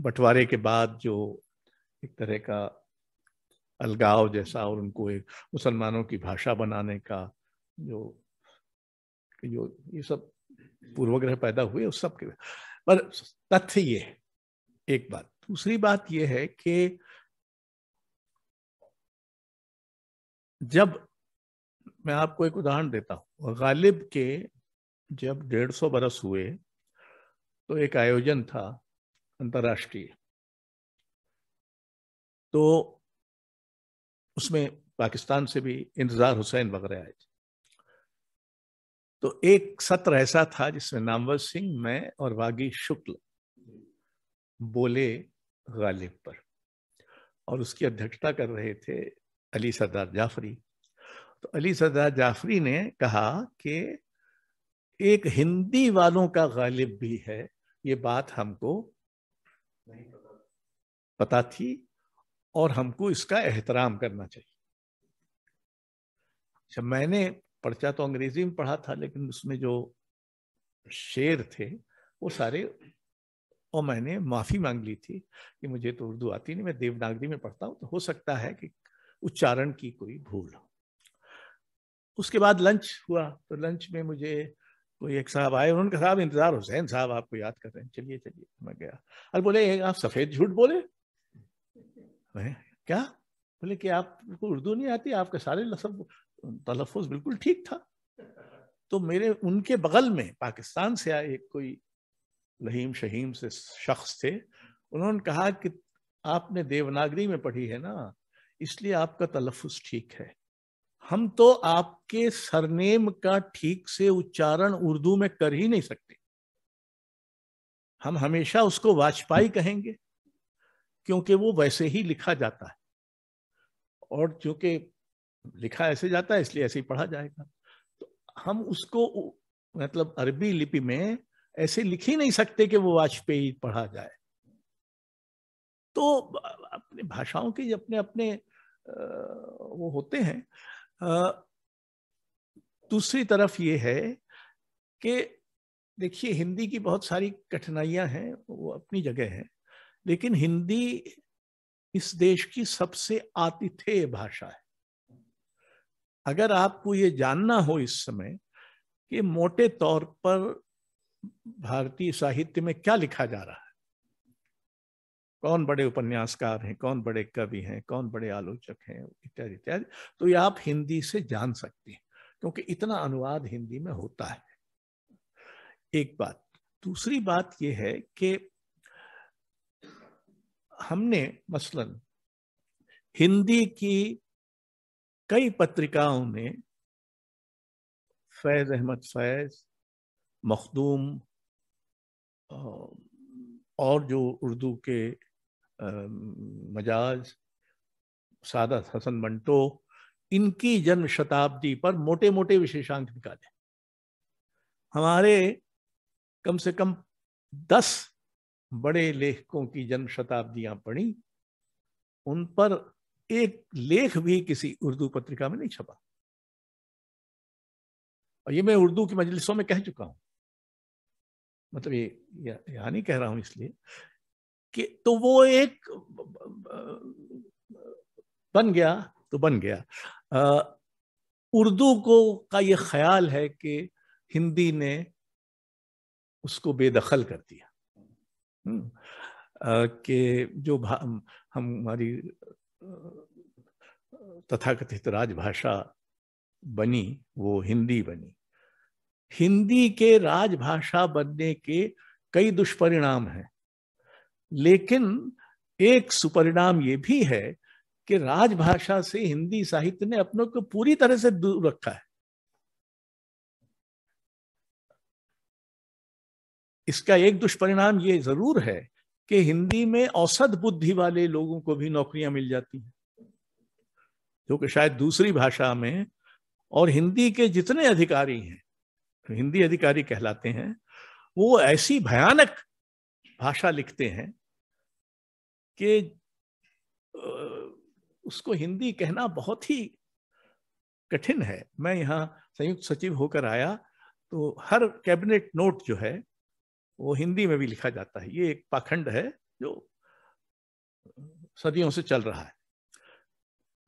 बंटवारे के बाद जो एक तरह का अलगाव जैसा और उनको एक मुसलमानों की भाषा बनाने का जो जो ये सब पूर्वग्रह पैदा हुए उस सब के पर तथ्य ये है एक बात दूसरी बात यह है कि जब मैं आपको एक उदाहरण देता हूं गालिब के जब डेढ़ सौ बरस हुए तो एक आयोजन था अंतर्राष्ट्रीय तो उसमें पाकिस्तान से भी इंतजार हुसैन वगैरह आए थे तो एक सत्र ऐसा था जिसमें नामवर सिंह मैं और वागी शुक्ल बोले गालिब पर और उसकी अध्यक्षता कर रहे थे अली सरदार जाफरी तो अली सरदार जाफरी ने कहा कि एक हिंदी वालों का गालिब भी है ये बात हमको नहीं पता पता थी और हमको इसका एहतराम करना चाहिए अच्छा मैंने पर्चा तो अंग्रेजी में पढ़ा था लेकिन उसमें जो शेर थे वो सारे और मैंने माफ़ी मांग ली थी कि मुझे तो उर्दू आती नहीं मैं देवनागरी में पढ़ता हूँ तो हो सकता है कि उच्चारण की कोई भूल हो उसके बाद लंच हुआ तो लंच में मुझे कोई एक साहब आए उन्होंने कहा साहब इंतज़ार हुसैन साहब आपको याद कर रहे हैं चलिए चलिए मैं गया अरे बोले आप सफ़ेद झूठ बोले मैं क्या बोले कि आपको उर्दू नहीं आती आपके सारे लफ्ज तलफुज बिल्कुल ठीक था तो मेरे उनके बगल में पाकिस्तान से आए एक कोई लहीम शहीम से शख्स थे उन्होंने कहा कि आपने देवनागरी में पढ़ी है ना इसलिए आपका तलफुज ठीक है हम तो आपके सरनेम का ठीक से उच्चारण उर्दू में कर ही नहीं सकते हम हमेशा उसको वाजपेयी कहेंगे क्योंकि वो वैसे ही लिखा जाता है और चूंकि लिखा ऐसे जाता है इसलिए ऐसे ही पढ़ा जाएगा तो हम उसको मतलब अरबी लिपि में ऐसे लिख ही नहीं सकते कि वो वाजपेयी पढ़ा जाए तो अपने भाषाओं के अपने अपने वो होते हैं दूसरी तरफ ये है कि देखिए हिंदी की बहुत सारी कठिनाइयां हैं वो अपनी जगह है लेकिन हिंदी इस देश की सबसे आतिथेय भाषा है अगर आपको ये जानना हो इस समय कि मोटे तौर पर भारतीय साहित्य में क्या लिखा जा रहा है कौन बड़े उपन्यासकार हैं कौन बड़े कवि हैं कौन बड़े आलोचक हैं इत्यादि इत्यादि तो ये आप हिंदी से जान सकते हैं क्योंकि इतना अनुवाद हिंदी में होता है एक बात दूसरी बात यह है कि हमने मसलन हिंदी की कई पत्रिकाओं ने फैज अहमद फैज मखदूम और जो उर्दू के मजाज सादत हसन मंटो इनकी जन्म शताब्दी पर मोटे मोटे विशेषांक निकाले हमारे कम से कम दस बड़े लेखकों की जन्म शताब्दियां पड़ी उन पर एक लेख भी किसी उर्दू पत्रिका में नहीं छपा और ये मैं उर्दू की मजलिसों में कह चुका हूं मतलब ये यहां नहीं कह रहा हूं इसलिए कि तो वो एक बन गया तो बन गया आ, उर्दू को का ये ख्याल है कि हिंदी ने उसको बेदखल कर दिया हम्म, कि जो हमारी तथाकथित राजभाषा बनी वो हिंदी बनी हिंदी के राजभाषा बनने के कई दुष्परिणाम हैं लेकिन एक सुपरिणाम ये भी है कि राजभाषा से हिंदी साहित्य ने अपनों को पूरी तरह से दूर रखा है इसका एक दुष्परिणाम ये जरूर है कि हिंदी में औसत बुद्धि वाले लोगों को भी नौकरियां मिल जाती हैं जो कि शायद दूसरी भाषा में और हिंदी के जितने अधिकारी हैं तो हिंदी अधिकारी कहलाते हैं वो ऐसी भयानक भाषा लिखते हैं कि उसको हिंदी कहना बहुत ही कठिन है मैं यहाँ संयुक्त सचिव होकर आया तो हर कैबिनेट नोट जो है वो हिंदी में भी लिखा जाता है ये एक पाखंड है जो सदियों से चल रहा है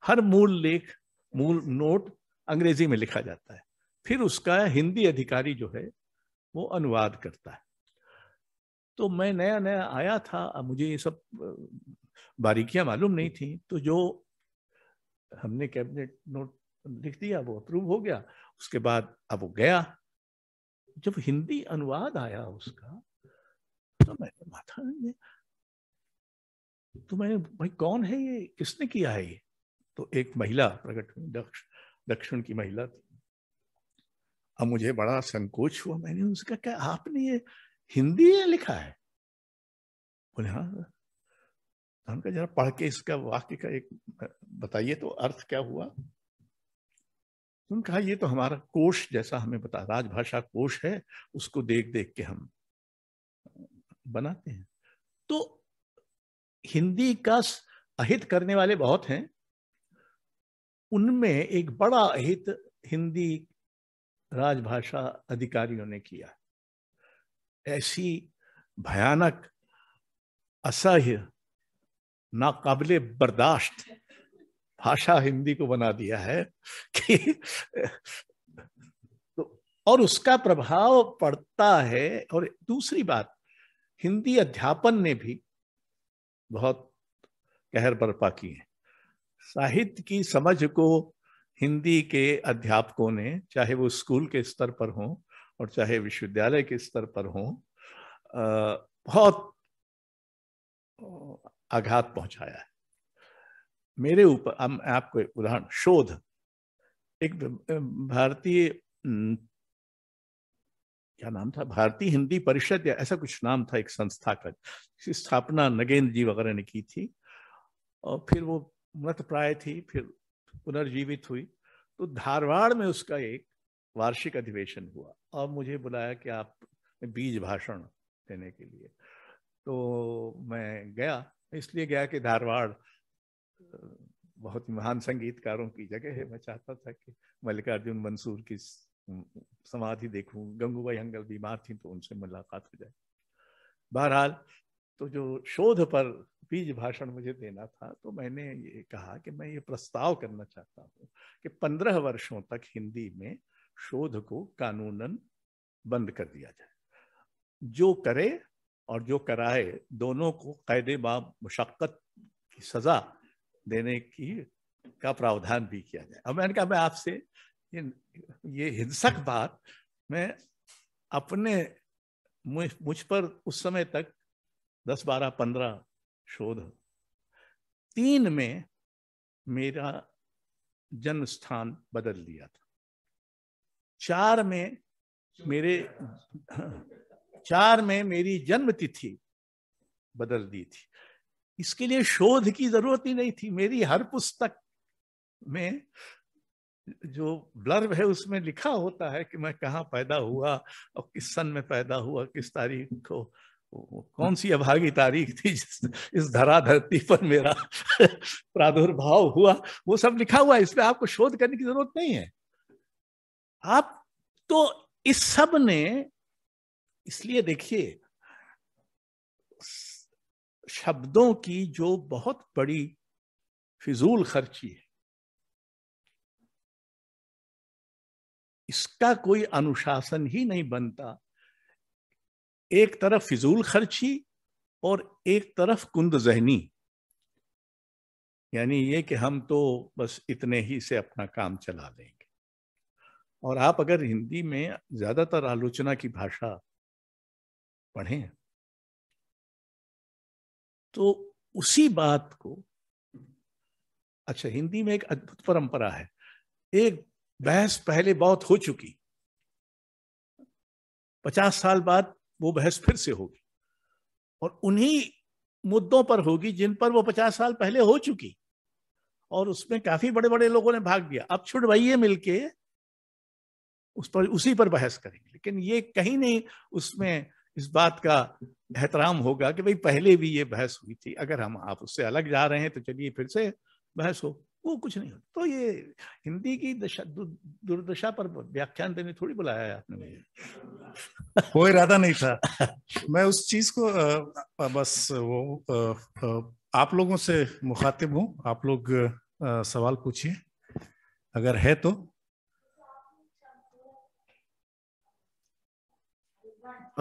हर मूल लेख मूल नोट अंग्रेजी में लिखा जाता है फिर उसका हिंदी अधिकारी जो है वो अनुवाद करता है तो मैं नया नया आया था मुझे ये सब बारीकियां मालूम नहीं थी तो जो हमने कैबिनेट नोट लिख दिया वो अप्रूव हो गया उसके बाद अब वो गया जब हिंदी अनुवाद आया उसका तो मैंने माथा ने तो मैंने भाई कौन है ये किसने किया है ये तो एक महिला प्रकट हुई दक्ष दक्षिण की महिला थी अब मुझे बड़ा संकोच हुआ मैंने उसका क्या आपने ये हिंदी में लिखा है बोले हाँ हमने कहा जरा पढ़ के इसका वाक्य का एक बताइए तो अर्थ क्या हुआ उन्होंने कहा ये तो हमारा कोष जैसा हमें बता राजभाषा कोश है उसको देख देख के हम बनाते हैं तो हिंदी का अहित करने वाले बहुत हैं उनमें एक बड़ा अहित हिंदी राजभाषा अधिकारियों ने किया ऐसी भयानक असह्य नाकाबले बर्दाश्त भाषा हिंदी को बना दिया है कि तो और उसका प्रभाव पड़ता है और दूसरी बात हिंदी अध्यापन ने भी बहुत कहर बर्पा की है साहित्य की समझ को हिंदी के अध्यापकों ने चाहे वो स्कूल के स्तर पर हों और चाहे विश्वविद्यालय के स्तर पर हों बहुत आघात पहुंचाया है मेरे ऊपर हम आपको एक उदाहरण शोध एक भारतीय क्या नाम था भारतीय हिंदी परिषद या ऐसा कुछ नाम था एक संस्था का स्थापना नगेंद्र जी वगैरह ने की थी और फिर वो मृत प्राय थी फिर पुनर्जीवित हुई तो धारवाड़ में उसका एक वार्षिक अधिवेशन हुआ और मुझे बुलाया कि आप बीज भाषण देने के लिए तो मैं गया इसलिए गया कि धारवाड़ बहुत ही महान संगीतकारों की जगह है मैं चाहता था कि मल्लिकार्जुन मंसूर की समाधि देखूं गंगूबाई हंगल बीमार थी तो उनसे मुलाकात हो जाए बहरहाल तो जो शोध पर बीज भाषण मुझे देना था तो मैंने ये कहा कि मैं ये प्रस्ताव करना चाहता हूँ कि पंद्रह वर्षों तक हिंदी में शोध को कानूनन बंद कर दिया जाए जो करे और जो कराए दोनों को कैदे बाब मुशक्क़त की सज़ा देने की का प्रावधान भी किया जाए अब मैंने कहा मैं आपसे ये, ये हिंसक बात मैं अपने मुझ, मुझ पर उस समय तक दस बारह पंद्रह शोध तीन में मेरा जन्म स्थान बदल दिया था चार में मेरे चार में मेरी जन्म तिथि बदल दी थी इसके लिए शोध की जरूरत ही नहीं थी मेरी हर पुस्तक में जो ब्लर्ब है उसमें लिखा होता है कि मैं कहाँ पैदा हुआ और किस सन में पैदा हुआ किस तारीख को कौन सी अभागी तारीख थी जिस इस धरा धरती पर मेरा [LAUGHS] प्रादुर्भाव हुआ वो सब लिखा हुआ है इसमें आपको शोध करने की जरूरत नहीं है आप तो इस सब ने इसलिए देखिए शब्दों की जो बहुत बड़ी फिजूल खर्ची है इसका कोई अनुशासन ही नहीं बनता एक तरफ फिजूल खर्ची और एक तरफ कुंद जहनी यानी ये कि हम तो बस इतने ही से अपना काम चला लेंगे और आप अगर हिंदी में ज़्यादातर आलोचना की भाषा पढ़ें तो उसी बात को अच्छा हिंदी में एक अद्भुत परंपरा है एक बहस पहले बहुत हो चुकी पचास साल बाद वो बहस फिर से होगी और उन्हीं मुद्दों पर होगी जिन पर वो पचास साल पहले हो चुकी और उसमें काफी बड़े बड़े लोगों ने भाग दिया अब छुटवाइये मिलके उस पर उसी पर बहस करेंगे लेकिन ये कहीं नहीं उसमें इस बात का एहतराम होगा कि भाई पहले भी ये बहस हुई थी अगर हम आप उससे अलग जा रहे हैं तो चलिए फिर से बहस हो वो कुछ नहीं होता तो ये हिंदी की दशा दुर्दशा पर व्याख्यान देने थोड़ी बुलाया है आपने मुझे कोई इरादा नहीं था मैं उस चीज को आ, बस वो आ, आ, आप लोगों से मुखातिब हूँ आप लोग सवाल पूछिए अगर है तो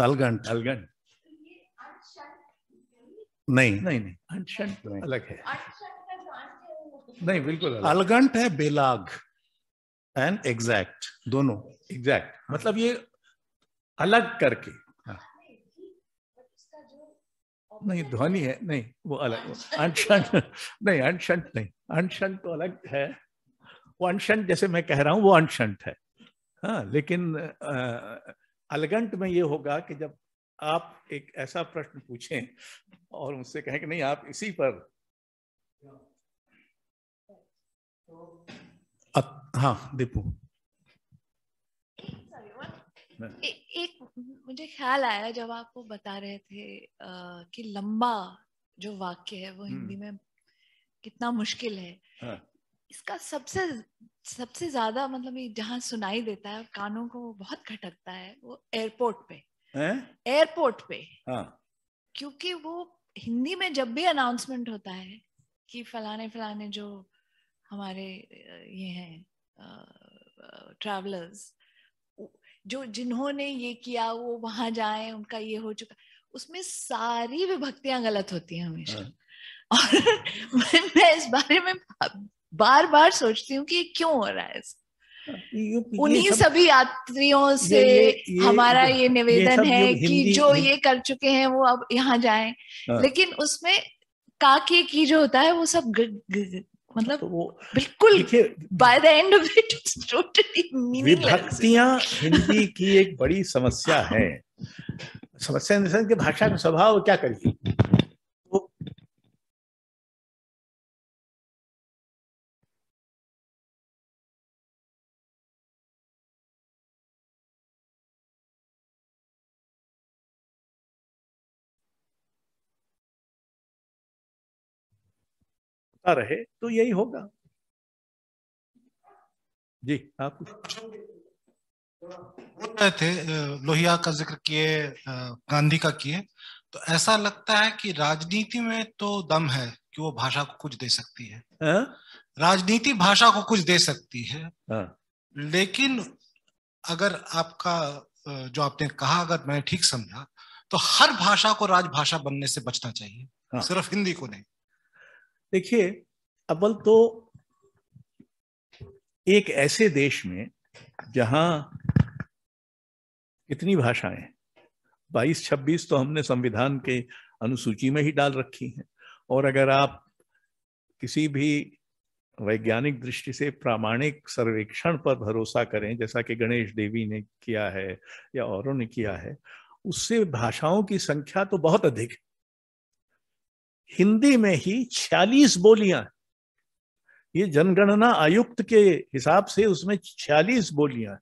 अलगंट अलगंट नहीं नहीं नहीं अनशंट अलग है नहीं बिल्कुल अलगंट है बेलाग एंड एग्जैक्ट दोनों एग्जैक्ट हाँ। मतलब ये अलग करके हाँ। नहीं ध्वनि है नहीं वो अलग अनशंट नहीं अनशंट नहीं अनशंट तो अलग है वो अनशंट जैसे मैं कह रहा हूं वो अनशंट है हाँ लेकिन आ, अलगंट में ये होगा कि जब आप एक ऐसा प्रश्न पूछें और उनसे कहें कि नहीं आप इसी पर हाँ दीपू ए, एक मुझे ख्याल आया जब आप वो बता रहे थे आ, कि लंबा जो वाक्य है वो हिंदी हम्म। में कितना मुश्किल है हाँ. इसका सबसे सबसे ज्यादा मतलब जहाँ सुनाई देता है कानों को बहुत खटकता है वो एयरपोर्ट पे एयरपोर्ट पे हाँ। क्योंकि वो हिंदी में जब भी अनाउंसमेंट होता है कि फलाने फलाने जो हमारे ये हैं ट्रैवलर्स जो जिन्होंने ये किया वो वहां जाए उनका ये हो चुका उसमें सारी विभक्तियां गलत होती हैं हमेशा हाँ। और [LAUGHS] मैं इस बारे में बार बार सोचती हूँ कि क्यों हो रहा है उन्हीं सभी यात्रियों से ये, ये, हमारा ये निवेदन ये है कि जो ये कर चुके हैं वो अब यहाँ जाएं हाँ। लेकिन उसमें काके की जो होता है वो सब ग, ग, ग, मतलब तो वो बिल्कुल by the end of it totally विभक्तियां हिंदी की एक बड़ी समस्या है समस्या भाषा का स्वभाव क्या करिए करता रहे तो यही होगा जी आप रहे थे लोहिया का जिक्र किए गांधी का किए तो ऐसा लगता है कि राजनीति में तो दम है कि वो भाषा को कुछ दे सकती है हाँ? राजनीति भाषा को कुछ दे सकती है आ? हाँ। लेकिन अगर आपका जो आपने कहा अगर मैं ठीक समझा तो हर भाषा को राजभाषा बनने से बचना चाहिए आ? हाँ। सिर्फ हिंदी को नहीं देखिए अव्वल तो एक ऐसे देश में जहां इतनी भाषाएं 22-26 तो हमने संविधान के अनुसूची में ही डाल रखी हैं और अगर आप किसी भी वैज्ञानिक दृष्टि से प्रामाणिक सर्वेक्षण पर भरोसा करें जैसा कि गणेश देवी ने किया है या औरों ने किया है उससे भाषाओं की संख्या तो बहुत अधिक है हिंदी में ही 46 बोलियां ये जनगणना आयुक्त के हिसाब से उसमें 46 बोलियां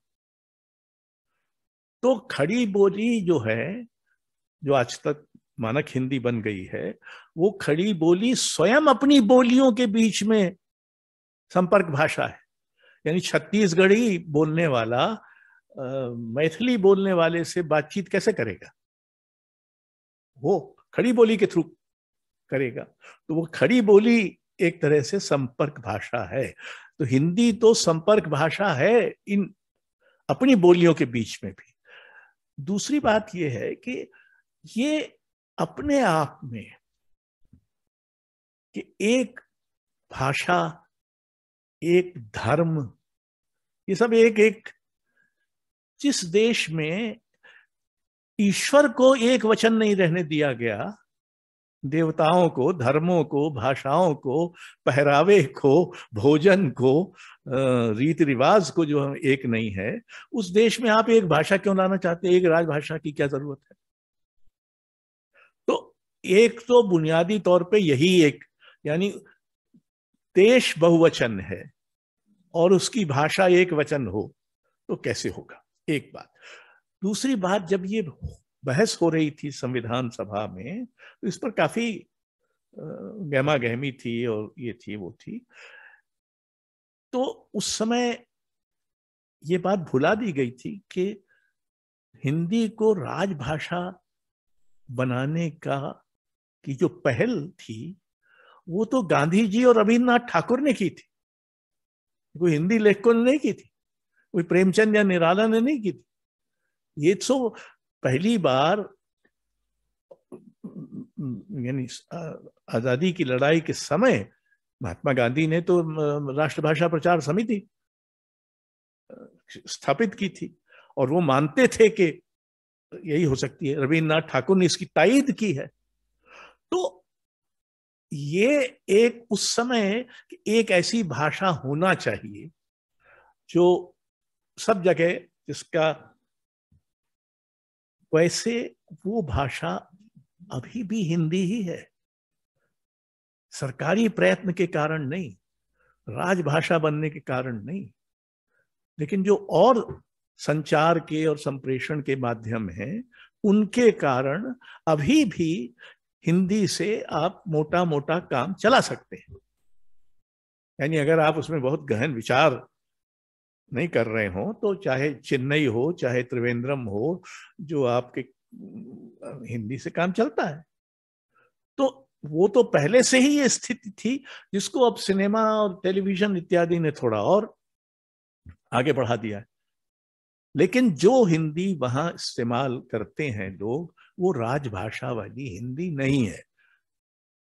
तो खड़ी बोली जो है जो आज तक मानक हिंदी बन गई है वो खड़ी बोली स्वयं अपनी बोलियों के बीच में संपर्क भाषा है यानी छत्तीसगढ़ी बोलने वाला मैथिली बोलने वाले से बातचीत कैसे करेगा वो खड़ी बोली के थ्रू करेगा तो वो खड़ी बोली एक तरह से संपर्क भाषा है तो हिंदी तो संपर्क भाषा है इन अपनी बोलियों के बीच में भी दूसरी बात यह है कि ये अपने आप में कि एक भाषा एक धर्म ये सब एक एक जिस देश में ईश्वर को एक वचन नहीं रहने दिया गया देवताओं को धर्मों को भाषाओं को पहरावे को भोजन को रीत रिवाज को जो हम एक नहीं है उस देश में आप एक भाषा क्यों लाना चाहते हैं एक राजभाषा की क्या जरूरत है तो एक तो बुनियादी तौर पे यही एक यानी देश बहुवचन है और उसकी भाषा एक वचन हो तो कैसे होगा एक बात दूसरी बात जब ये बहस हो रही थी संविधान सभा में तो इस पर काफी गहमा गहमी थी और ये थी वो थी तो उस समय ये बात भुला दी गई थी कि हिंदी को राजभाषा बनाने का की जो पहल थी वो तो गांधी जी और रविन्द्रनाथ ठाकुर ने की थी कोई हिंदी लेखकों ने नहीं की थी कोई प्रेमचंद या निराला ने नहीं की थी ये तो पहली बार यानी आजादी की लड़ाई के समय महात्मा गांधी ने तो राष्ट्रभाषा प्रचार समिति स्थापित की थी और वो मानते थे कि यही हो सकती है रविन्द्रनाथ ठाकुर ने इसकी ताइद की है तो ये एक उस समय एक ऐसी भाषा होना चाहिए जो सब जगह जिसका वैसे वो भाषा अभी भी हिंदी ही है सरकारी प्रयत्न के कारण नहीं राजभाषा बनने के कारण नहीं लेकिन जो और संचार के और संप्रेषण के माध्यम हैं उनके कारण अभी भी हिंदी से आप मोटा मोटा काम चला सकते हैं यानी अगर आप उसमें बहुत गहन विचार नहीं कर रहे हो तो चाहे चेन्नई हो चाहे त्रिवेंद्रम हो जो आपके हिंदी से काम चलता है तो वो तो पहले से ही ये स्थिति थी जिसको अब सिनेमा और टेलीविजन इत्यादि ने थोड़ा और आगे बढ़ा दिया है लेकिन जो हिंदी वहां इस्तेमाल करते हैं लोग वो राजभाषा वाली हिंदी नहीं है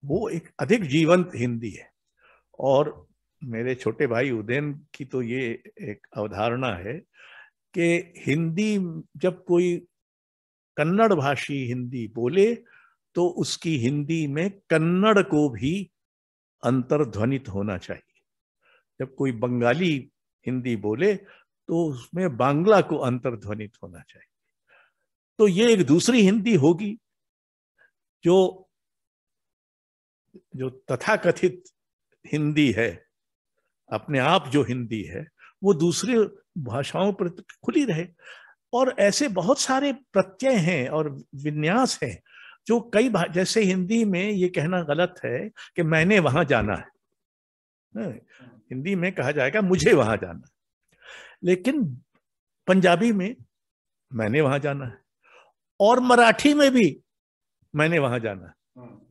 वो एक अधिक जीवंत हिंदी है और मेरे छोटे भाई उदयन की तो ये एक अवधारणा है कि हिंदी जब कोई कन्नड़ भाषी हिंदी बोले तो उसकी हिंदी में कन्नड़ को भी अंतर्ध्वनित होना चाहिए जब कोई बंगाली हिंदी बोले तो उसमें बांग्ला को अंतर्ध्वनित होना चाहिए तो ये एक दूसरी हिंदी होगी जो जो तथाकथित हिंदी है अपने आप जो हिंदी है वो दूसरे भाषाओं पर खुली रहे और ऐसे बहुत सारे प्रत्यय हैं और विन्यास हैं जो कई जैसे हिंदी में ये कहना गलत है कि मैंने वहां जाना है हिंदी में कहा जाएगा मुझे वहां जाना है लेकिन पंजाबी में मैंने वहां जाना है और मराठी में भी मैंने वहां जाना है हाँ।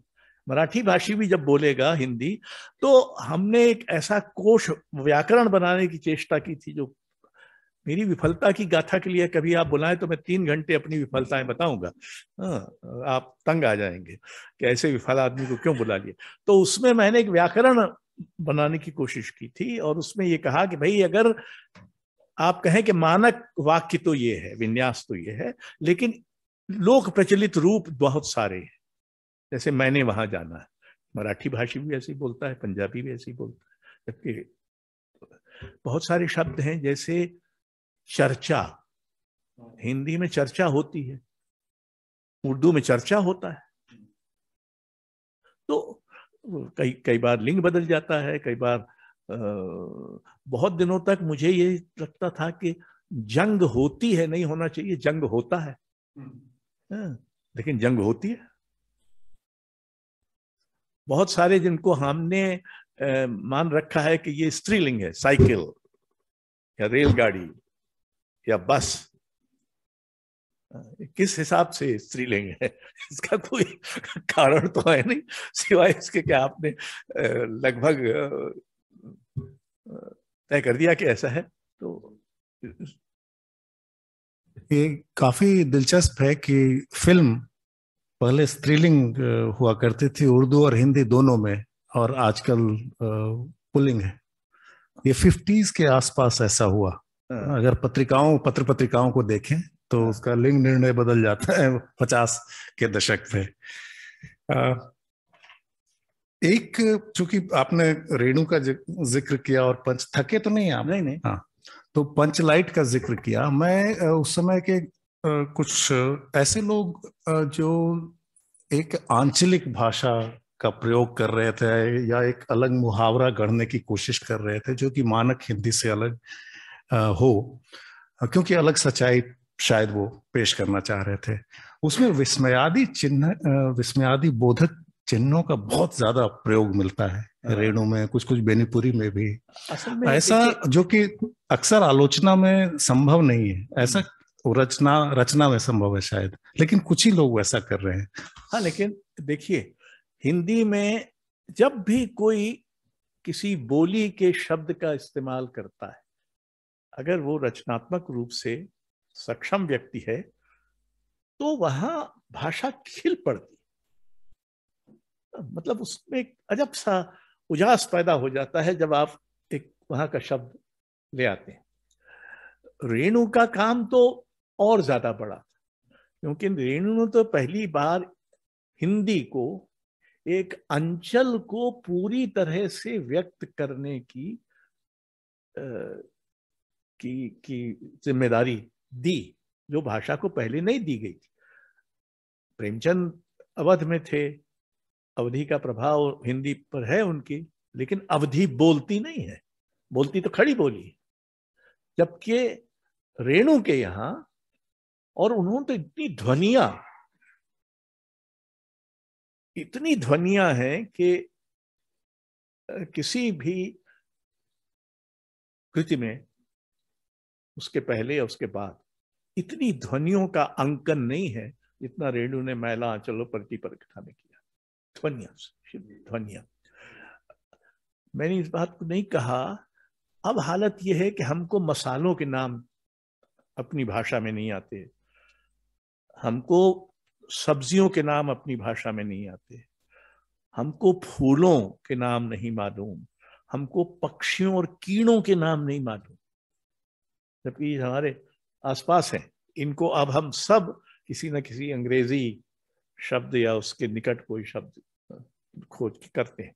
मराठी भाषी भी जब बोलेगा हिंदी तो हमने एक ऐसा कोश व्याकरण बनाने की चेष्टा की थी जो मेरी विफलता की गाथा के लिए कभी आप बुलाएं तो मैं तीन घंटे अपनी विफलताएं बताऊंगा हाँ, आप तंग आ जाएंगे कि ऐसे विफल आदमी को क्यों बुला लिया तो उसमें मैंने एक व्याकरण बनाने की कोशिश की थी और उसमें ये कहा कि भाई अगर आप कहें कि मानक वाक्य तो ये है विन्यास तो ये है लेकिन लोक प्रचलित रूप बहुत सारे हैं जैसे मैंने वहां जाना है मराठी भाषी भी ऐसे ही बोलता है पंजाबी भी ऐसे ही बोलता है जबकि बहुत सारे शब्द हैं जैसे चर्चा हिंदी में चर्चा होती है उर्दू में चर्चा होता है तो कई कई बार लिंग बदल जाता है कई बार आ, बहुत दिनों तक मुझे ये लगता था कि जंग होती है नहीं होना चाहिए जंग होता है हम्म। हाँ, लेकिन जंग होती है बहुत सारे जिनको हमने आ, मान रखा है कि ये स्त्रीलिंग है साइकिल या रेलगाड़ी या बस किस हिसाब से स्त्रीलिंग है [LAUGHS] इसका कोई कारण तो है नहीं सिवाय इसके क्या आपने लगभग तय कर दिया कि ऐसा है तो ये काफी दिलचस्प है कि फिल्म पहले स्त्रीलिंग हुआ करती थी उर्दू और हिंदी दोनों में और आजकल पुलिंग है ये फिफ्टीज के आसपास ऐसा हुआ हाँ। अगर पत्रिकाओं पत्र पत्रिकाओं को देखें तो हाँ। उसका लिंग निर्णय बदल जाता है पचास के दशक में एक चूंकि आपने रेणु का जिक्र किया और पंच थके तो नहीं आप नहीं नहीं हाँ तो पंचलाइट का जिक्र किया मैं उस समय के कुछ ऐसे लोग जो एक आंचलिक भाषा का प्रयोग कर रहे थे या एक अलग मुहावरा गढ़ने की कोशिश कर रहे थे जो कि मानक हिंदी से अलग हो क्योंकि अलग सच्चाई शायद वो पेश करना चाह रहे थे उसमें विस्मयादी चिन्ह विस्मयादी बोधक चिन्हों का बहुत ज्यादा प्रयोग मिलता है हाँ। रेणु में कुछ कुछ बेनीपुरी में भी में ऐसा जो कि अक्सर आलोचना में संभव नहीं है ऐसा रचना रचना में संभव है शायद लेकिन कुछ ही लोग वैसा कर रहे हैं हाँ लेकिन देखिए हिंदी में जब भी कोई किसी बोली के शब्द का इस्तेमाल करता है अगर वो रचनात्मक रूप से सक्षम व्यक्ति है तो वहां भाषा खिल पड़ती मतलब उसमें एक अजब सा उजास पैदा हो जाता है जब आप एक वहां का शब्द ले आते हैं रेणु का काम तो और ज्यादा था क्योंकि रेणु ने तो पहली बार हिंदी को एक अंचल को पूरी तरह से व्यक्त करने की आ, की की जिम्मेदारी दी जो भाषा को पहले नहीं दी गई थी प्रेमचंद अवध में थे अवधि का प्रभाव हिंदी पर है उनकी लेकिन अवधि बोलती नहीं है बोलती तो खड़ी बोली जबकि रेणु के यहां और उन्होंने तो इतनी ध्वनिया इतनी ध्वनिया है कि किसी भी कृति में उसके पहले या उसके बाद इतनी ध्वनियों का अंकन नहीं है जितना रेणु ने मैला चलो प्रति कथा में किया ध्वनिया ध्वनिया मैंने इस बात को नहीं कहा अब हालत यह है कि हमको मसालों के नाम अपनी भाषा में नहीं आते हमको सब्जियों के नाम अपनी भाषा में नहीं आते हमको फूलों के नाम नहीं मालूम हमको पक्षियों और कीड़ों के नाम नहीं मालूम जबकि हमारे आसपास हैं इनको अब हम सब किसी न किसी अंग्रेजी शब्द या उसके निकट कोई शब्द खोज करते हैं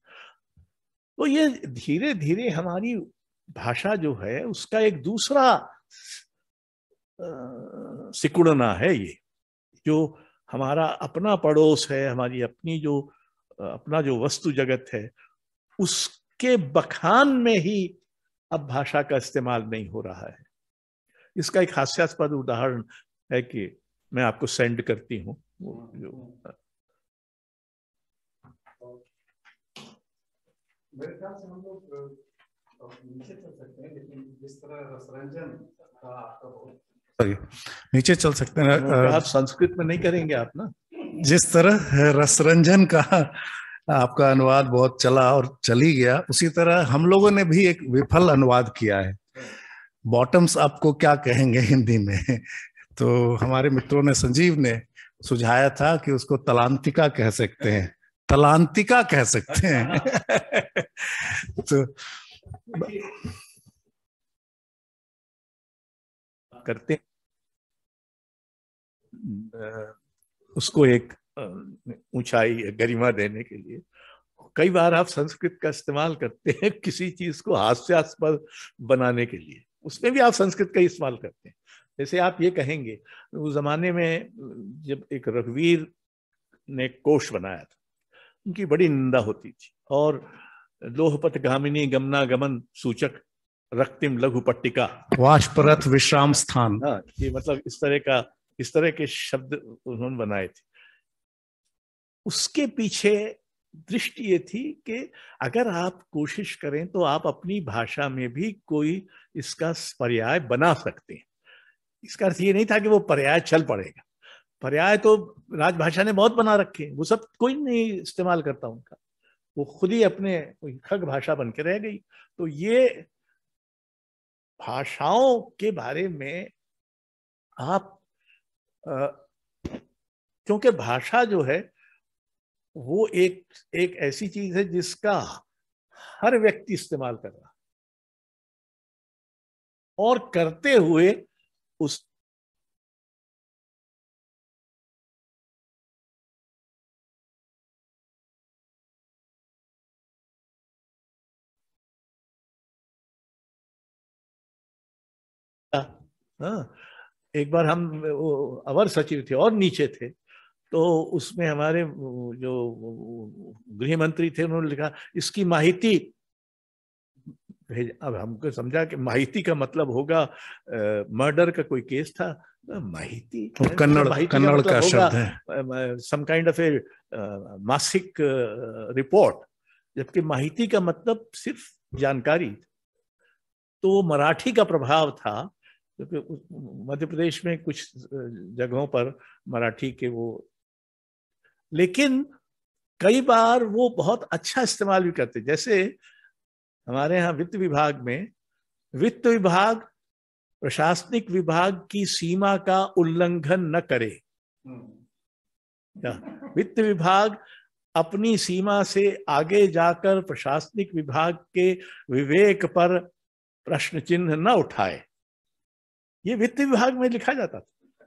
तो ये धीरे धीरे हमारी भाषा जो है उसका एक दूसरा सिकुड़ना है ये जो हमारा अपना पड़ोस है हमारी अपनी जो अपना जो वस्तु जगत है उसके बखान में ही अब भाषा का इस्तेमाल नहीं हो रहा है इसका एक हास्यास्पद उदाहरण है कि मैं आपको सेंड करती हूँ जो मेरे ख्याल से हम लोग नीचे चल सकते हैं लेकिन जिस तरह रसरंजन का आपका बहुत नीचे चल सकते हैं आप संस्कृत में नहीं करेंगे आप ना जिस तरह रसरंजन का आपका अनुवाद बहुत चला और चली गया उसी तरह हम लोगों ने भी एक विफल अनुवाद किया है बॉटम्स आपको क्या कहेंगे हिंदी में तो हमारे मित्रों ने संजीव ने सुझाया था कि उसको तलांतिका कह सकते हैं तलांतिका कह सकते हैं [LAUGHS] तो करते हैं उसको एक ऊंचाई गरिमा देने के लिए कई बार आप संस्कृत का इस्तेमाल करते हैं [LAUGHS] किसी चीज को हास्यास्पद बनाने के लिए उसमें भी आप संस्कृत का इस्तेमाल करते हैं जैसे आप ये कहेंगे उस जमाने में जब एक रघुवीर ने कोश बनाया था उनकी बड़ी निंदा होती थी और लोहपत गामिनी गमना गमन सूचक रक्तिम लघु पट्टिका वाष्परथ विश्राम स्थान हाँ ये मतलब इस तरह का इस तरह के शब्द उन्होंने बनाए थे उसके पीछे दृष्टि ये थी कि अगर आप कोशिश करें तो आप अपनी भाषा में भी कोई इसका पर्याय बना सकते हैं इसका अर्थ ये नहीं था कि वो पर्याय चल पड़ेगा पर्याय तो राजभाषा ने बहुत बना रखे हैं वो सब कोई नहीं इस्तेमाल करता उनका वो खुद ही अपने खग भाषा बन के रह गई तो ये भाषाओं के बारे में आप क्योंकि भाषा जो है वो एक एक ऐसी चीज है जिसका हर व्यक्ति इस्तेमाल कर रहा और करते हुए उस हाँ एक बार हम अवर सचिव थे और नीचे थे तो उसमें हमारे जो गृह मंत्री थे उन्होंने लिखा इसकी माहिती अब हमको समझा कि माहिती का मतलब होगा मर्डर का कोई केस था तो माहिती कन्नड़ कन्नड़ मतलब का शब्द है सम काइंड ऑफ ए मासिक रिपोर्ट जबकि माहिती का मतलब सिर्फ जानकारी तो मराठी का प्रभाव था क्योंकि मध्य प्रदेश में कुछ जगहों पर मराठी के वो लेकिन कई बार वो बहुत अच्छा इस्तेमाल भी करते जैसे हमारे यहाँ वित्त विभाग में वित्त विभाग प्रशासनिक विभाग की सीमा का उल्लंघन न करे हम्म। वित्त विभाग अपनी सीमा से आगे जाकर प्रशासनिक विभाग के विवेक पर प्रश्न चिन्ह न उठाए ये वित्त विभाग में लिखा जाता था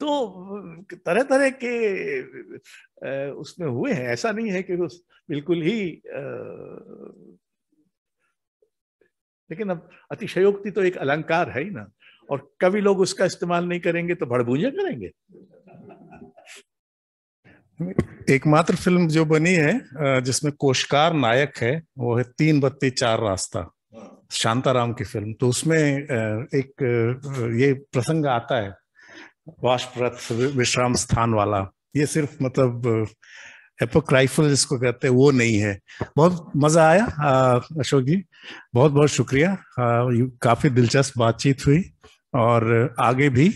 तो तरह तरह के उसमें हुए हैं ऐसा नहीं है कि उस बिल्कुल ही लेकिन अब अतिशयोक्ति तो एक अलंकार है ही ना और कभी लोग उसका इस्तेमाल नहीं करेंगे तो भड़भूजे करेंगे एकमात्र फिल्म जो बनी है जिसमें कोशकार नायक है वो है तीन बत्ती चार रास्ता शांताराम की फिल्म तो उसमें एक ये प्रसंग आता है वाष्प्रत विश्राम स्थान वाला ये सिर्फ मतलब एपोक्राइफल जिसको कहते हैं वो नहीं है बहुत मज़ा आया अशोक जी बहुत बहुत शुक्रिया काफ़ी दिलचस्प बातचीत हुई और आगे भी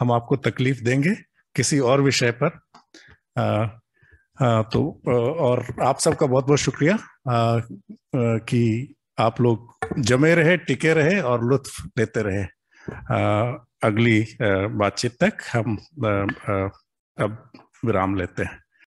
हम आपको तकलीफ देंगे किसी और विषय पर आ, आ, तो और आप सबका बहुत बहुत शुक्रिया आ, आ, कि आप लोग जमे रहे टिके रहे और लुत्फ लेते रहे अगली बातचीत तक हम अब विराम लेते हैं